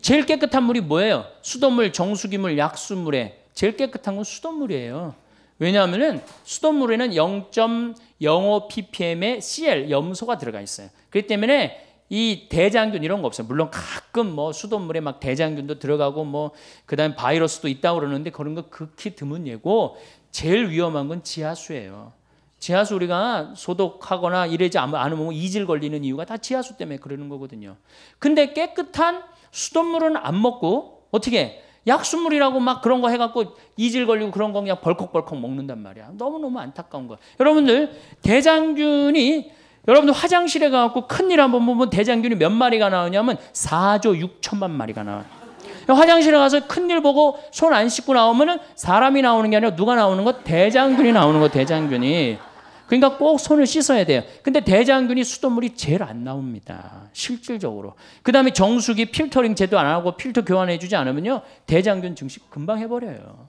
제일 깨끗한 물이 뭐예요? 수돗물, 정수기물, 약수물에 제일 깨끗한 건 수돗물이에요. 왜냐하면은 수돗물에는 0.05ppm의 Cl 염소가 들어가 있어요. 그렇기 때문에 이 대장균 이런 거 없어요. 물론 가끔 뭐 수돗물에 막 대장균도 들어가고 뭐 그다음 에 바이러스도 있다고 그러는데 그런 거 극히 드문 예고 제일 위험한 건 지하수예요. 지하수 우리가 소독하거나 이래지 않으면 뭐 이질 걸리는 이유가 다 지하수 때문에 그러는 거거든요. 근데 깨끗한 수돗물은 안 먹고 어떻게 약수물이라고 막 그런 거 해갖고 이질 걸리고 그런 거 그냥 벌컥벌컥 먹는단 말이야. 너무너무 안타까운 거야. 여러분들, 대장균이 여러분들 화장실에 가갖고 큰 일 한번 보면 대장균이 몇 마리가 나오냐면 4조 6천만 마리가 나와요. 화장실에 가서 큰일 보고 손 안 씻고 나오면은 사람이 나오는 게 아니라 누가 나오는 거? 대장균이 나오는 거, 대장균이. 그러니까 꼭 손을 씻어야 돼요. 근데 대장균이 수돗물이 제일 안 나옵니다. 실질적으로. 그 다음에 정수기 필터링 제도 안 하고 필터 교환해주지 않으면요. 대장균 증식 금방 해버려요.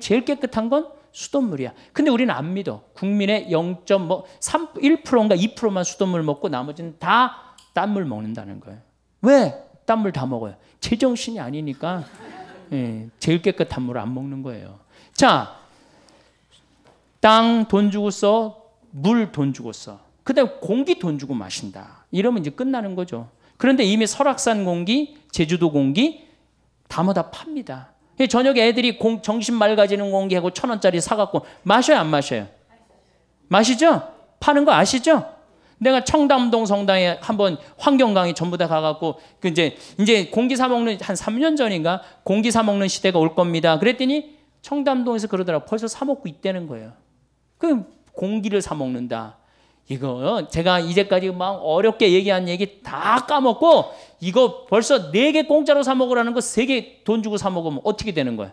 제일 깨끗한 건 수돗물이야. 근데 우리는 안 믿어. 국민의 0.1%인가 뭐 2%만 수돗물 먹고 나머지는 다땀물 먹는다는 거예요. 왜? 땀물다 먹어요. 제정신이 아니니까 예, 제일 깨끗한 물을 안 먹는 거예요. 자, 땅 돈 주고 써, 물 돈 주고 써. 그다음 공기 돈 주고 마신다. 이러면 이제 끝나는 거죠. 그런데 이미 설악산 공기, 제주도 공기 다마다 팝니다. 저녁에 애들이 공, 정신 맑아지는 공기하고 천 원짜리 사갖고 마셔요 안 마셔요? 마시죠? 파는 거 아시죠? 내가 청담동 성당에 한번 환경 강의 전부 다 가갖고 그 이제 이제 공기 사 먹는 한 3년 전인가 공기 사 먹는 시대가 올 겁니다. 그랬더니 청담동에서 그러더라 벌써 사 먹고 있다는 거예요. 그 공기를 사 먹는다. 이거 제가 이제까지 막 어렵게 얘기한 얘기 다 까먹고 이거 벌써 네 개 공짜로 사 먹으라는 거 세 개 돈 주고 사 먹으면 어떻게 되는 거야?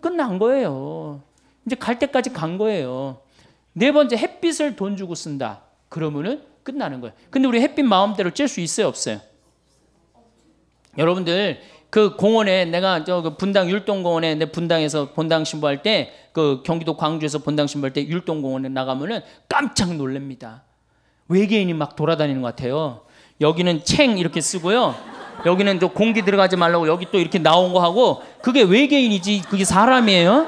끝난 거예요. 이제 갈 때까지 간 거예요. 네 번째 햇빛을 돈 주고 쓴다. 그러면은 끝나는 거예요. 근데 우리 햇빛 마음대로 쬐수 있어요, 없어요? 여러분들 그 공원에 내가 저 그 분당 율동 공원에 내 분당에서 본당 신부할 때 그 경기도 광주에서 본당 신부할 때 율동 공원에 나가면은 깜짝 놀랍니다. 외계인이 막 돌아다니는 것 같아요. 여기는 챙 이렇게 쓰고요. 여기는 저 공기 들어가지 말라고 여기 또 이렇게 나온 거 하고 그게 외계인이지 그게 사람이에요.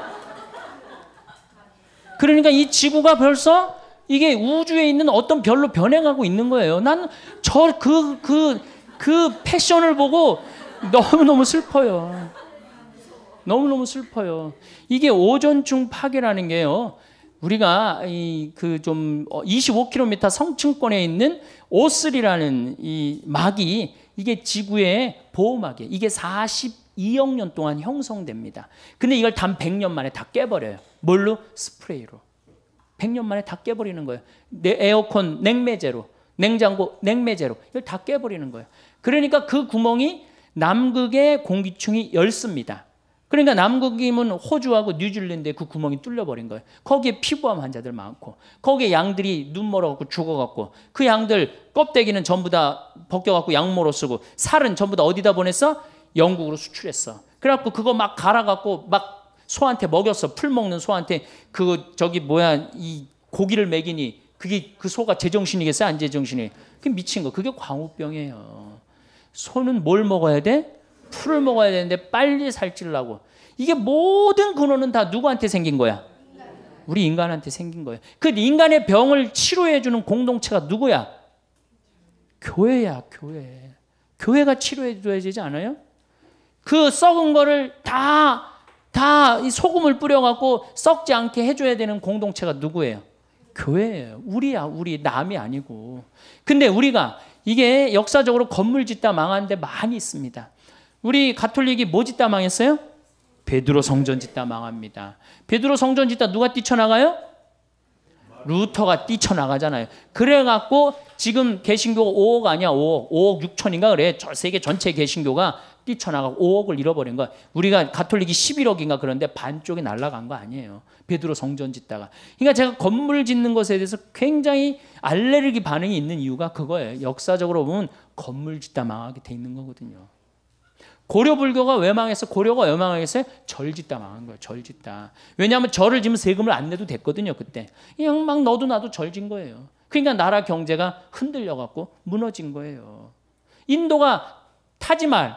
그러니까 이 지구가 벌써 이게 우주에 있는 어떤 별로 변해가고 있는 거예요. 난 저 그 그, 그 패션을 보고 너무너무 슬퍼요. 너무너무 슬퍼요. 이게 오전중 파괴라는 게요. 우리가 그좀 25km 어, 성층권에 있는 오스리라는 이 막이 이게 지구의 보호막이에요. 이게 42억 년 동안 형성됩니다. 근데 이걸 단 100년 만에 다 깨버려요. 뭘로? 스프레이로. 100년 만에 다 깨버리는 거예요. 에어컨 냉매제로, 냉장고 냉매제로 이걸 다 깨버리는 거예요. 그러니까 그 구멍이 남극의 공기층이 열습니다. 그러니까 남극이면 호주하고 뉴질랜드에 그 구멍이 뚫려버린 거예요. 거기에 피부암 환자들 많고 거기에 양들이 눈멀어갖고 죽어갖고 그 양들 껍데기는 전부 다 벗겨갖고 양모로 쓰고 살은 전부 다 어디다 보냈어? 영국으로 수출했어. 그래갖고 그거 막 갈아갖고 막 소한테 먹였어. 풀 먹는 소한테 그 저기 뭐야 이 고기를 먹이니 그게 그 소가 제정신이겠어요? 안 제정신이? 그게 미친 거. 그게 광우병이에요. 소는 뭘 먹어야 돼? 풀을 먹어야 되는데 빨리 살찔라고. 이게 모든 근원은 다 누구한테 생긴 거야? 우리 인간한테 생긴 거야그 인간의 병을 치료해 주는 공동체가 누구야? 교회야, 교회. 교회가 치료해 줘야 되지 않아요? 그 썩은 거를 다다 소금을 뿌려 갖고 썩지 않게 해 줘야 되는 공동체가 누구예요? 교회예요. 우리야, 우리 남이 아니고. 근데 우리가 이게 역사적으로 건물 짓다 망한 데 많이 있습니다. 우리 가톨릭이 뭐 짓다 망했어요? 베드로 성전 짓다 망합니다. 베드로 성전 짓다 누가 뛰쳐나가요? 루터가 뛰쳐나가잖아요. 그래갖고 지금 개신교가 5억 아니야 5억 5억 6천인가 그래. 세계 전체 개신교가 뛰쳐나가고 5억을 잃어버린 거야 우리가 가톨릭이 11억인가 그런데 반쪽이 날라간 거 아니에요. 베드로 성전 짓다가. 그러니까 제가 건물 짓는 것에 대해서 굉장히 알레르기 반응이 있는 이유가 그거예요. 역사적으로 보면 건물 짓다 망하게 돼 있는 거거든요. 고려 불교가 왜 망했어? 고려가 왜 망했어요? 절 짓다 망한 거예요. 절 짓다. 왜냐하면 절을 지면 세금을 안 내도 됐거든요. 그때 그냥 막 너도 나도 절진 거예요. 그러니까 나라 경제가 흔들려 갖고 무너진 거예요. 인도가 타지말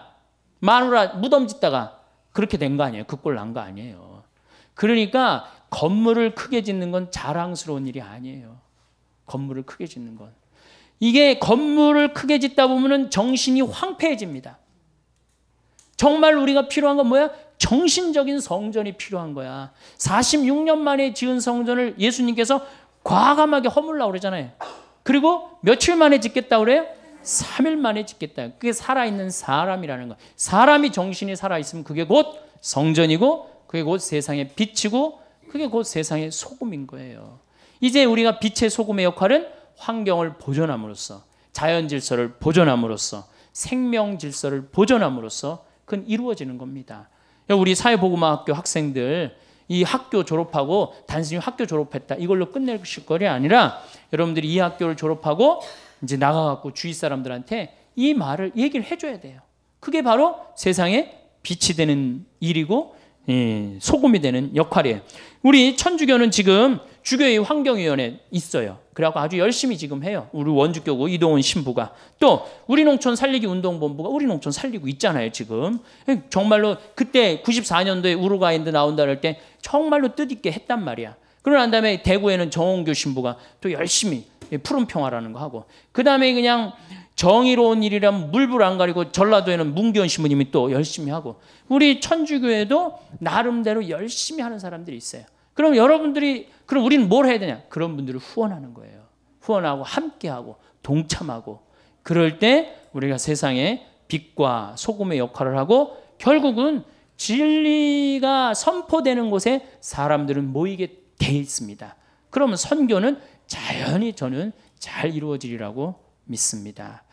마누라 무덤 짓다가 그렇게 된 거 아니에요. 그 꼴 난 거 아니에요. 그러니까 건물을 크게 짓는 건 자랑스러운 일이 아니에요. 건물을 크게 짓는 건. 이게 건물을 크게 짓다 보면 정신이 황폐해집니다. 정말 우리가 필요한 건 뭐야? 정신적인 성전이 필요한 거야. 46년 만에 지은 성전을 예수님께서 과감하게 허물라 그러잖아요. 그리고 며칠 만에 짓겠다 그래요? 3일 만에 짓겠다. 그게 살아있는 사람이라는 거. 사람이 정신이 살아있으면 그게 곧 성전이고 그게 곧 세상의 빛이고 그게 곧 세상의 소금인 거예요. 이제 우리가 빛의 소금의 역할은 환경을 보존함으로써 자연 질서를 보존함으로써 생명 질서를 보존함으로써 그건 이루어지는 겁니다. 우리 사회복음학교 학생들 이 학교 졸업하고 단순히 학교 졸업했다 이걸로 끝내실 거 아니라 여러분들이 이 학교를 졸업하고 이제 나가갖고 주위 사람들한테 이 말을 얘기를 해줘야 돼요. 그게 바로 세상에 빛이 되는 일이고 예, 소금이 되는 역할이에요. 우리 천주교는 지금 주교의 환경위원회 있어요. 그래갖고 아주 열심히 지금 해요. 우리 원주교구 이동훈 신부가 또 우리 농촌 살리기 운동본부가 우리 농촌 살리고 있잖아요. 지금 예, 정말로 그때 94년도에 우루과인데 나온다 할때 정말로 뜻있게 했단 말이야. 그러고 난 다음에 대구에는 정홍교 신부가 또 열심히 예, 푸른 평화라는 거 하고 그 다음에 그냥 정의로운 일이라면 물불 안 가리고 전라도에는 문기현 신부님이 또 열심히 하고 우리 천주교에도 나름대로 열심히 하는 사람들이 있어요. 그럼 여러분들이 그럼 우리는 뭘 해야 되냐? 그런 분들을 후원하는 거예요. 후원하고 함께하고 동참하고 그럴 때 우리가 세상에 빛과 소금의 역할을 하고 결국은 진리가 선포되는 곳에 사람들은 모이게 돼 있습니다. 그러면 선교는 자연히 저는 잘 이루어지리라고 믿습니다.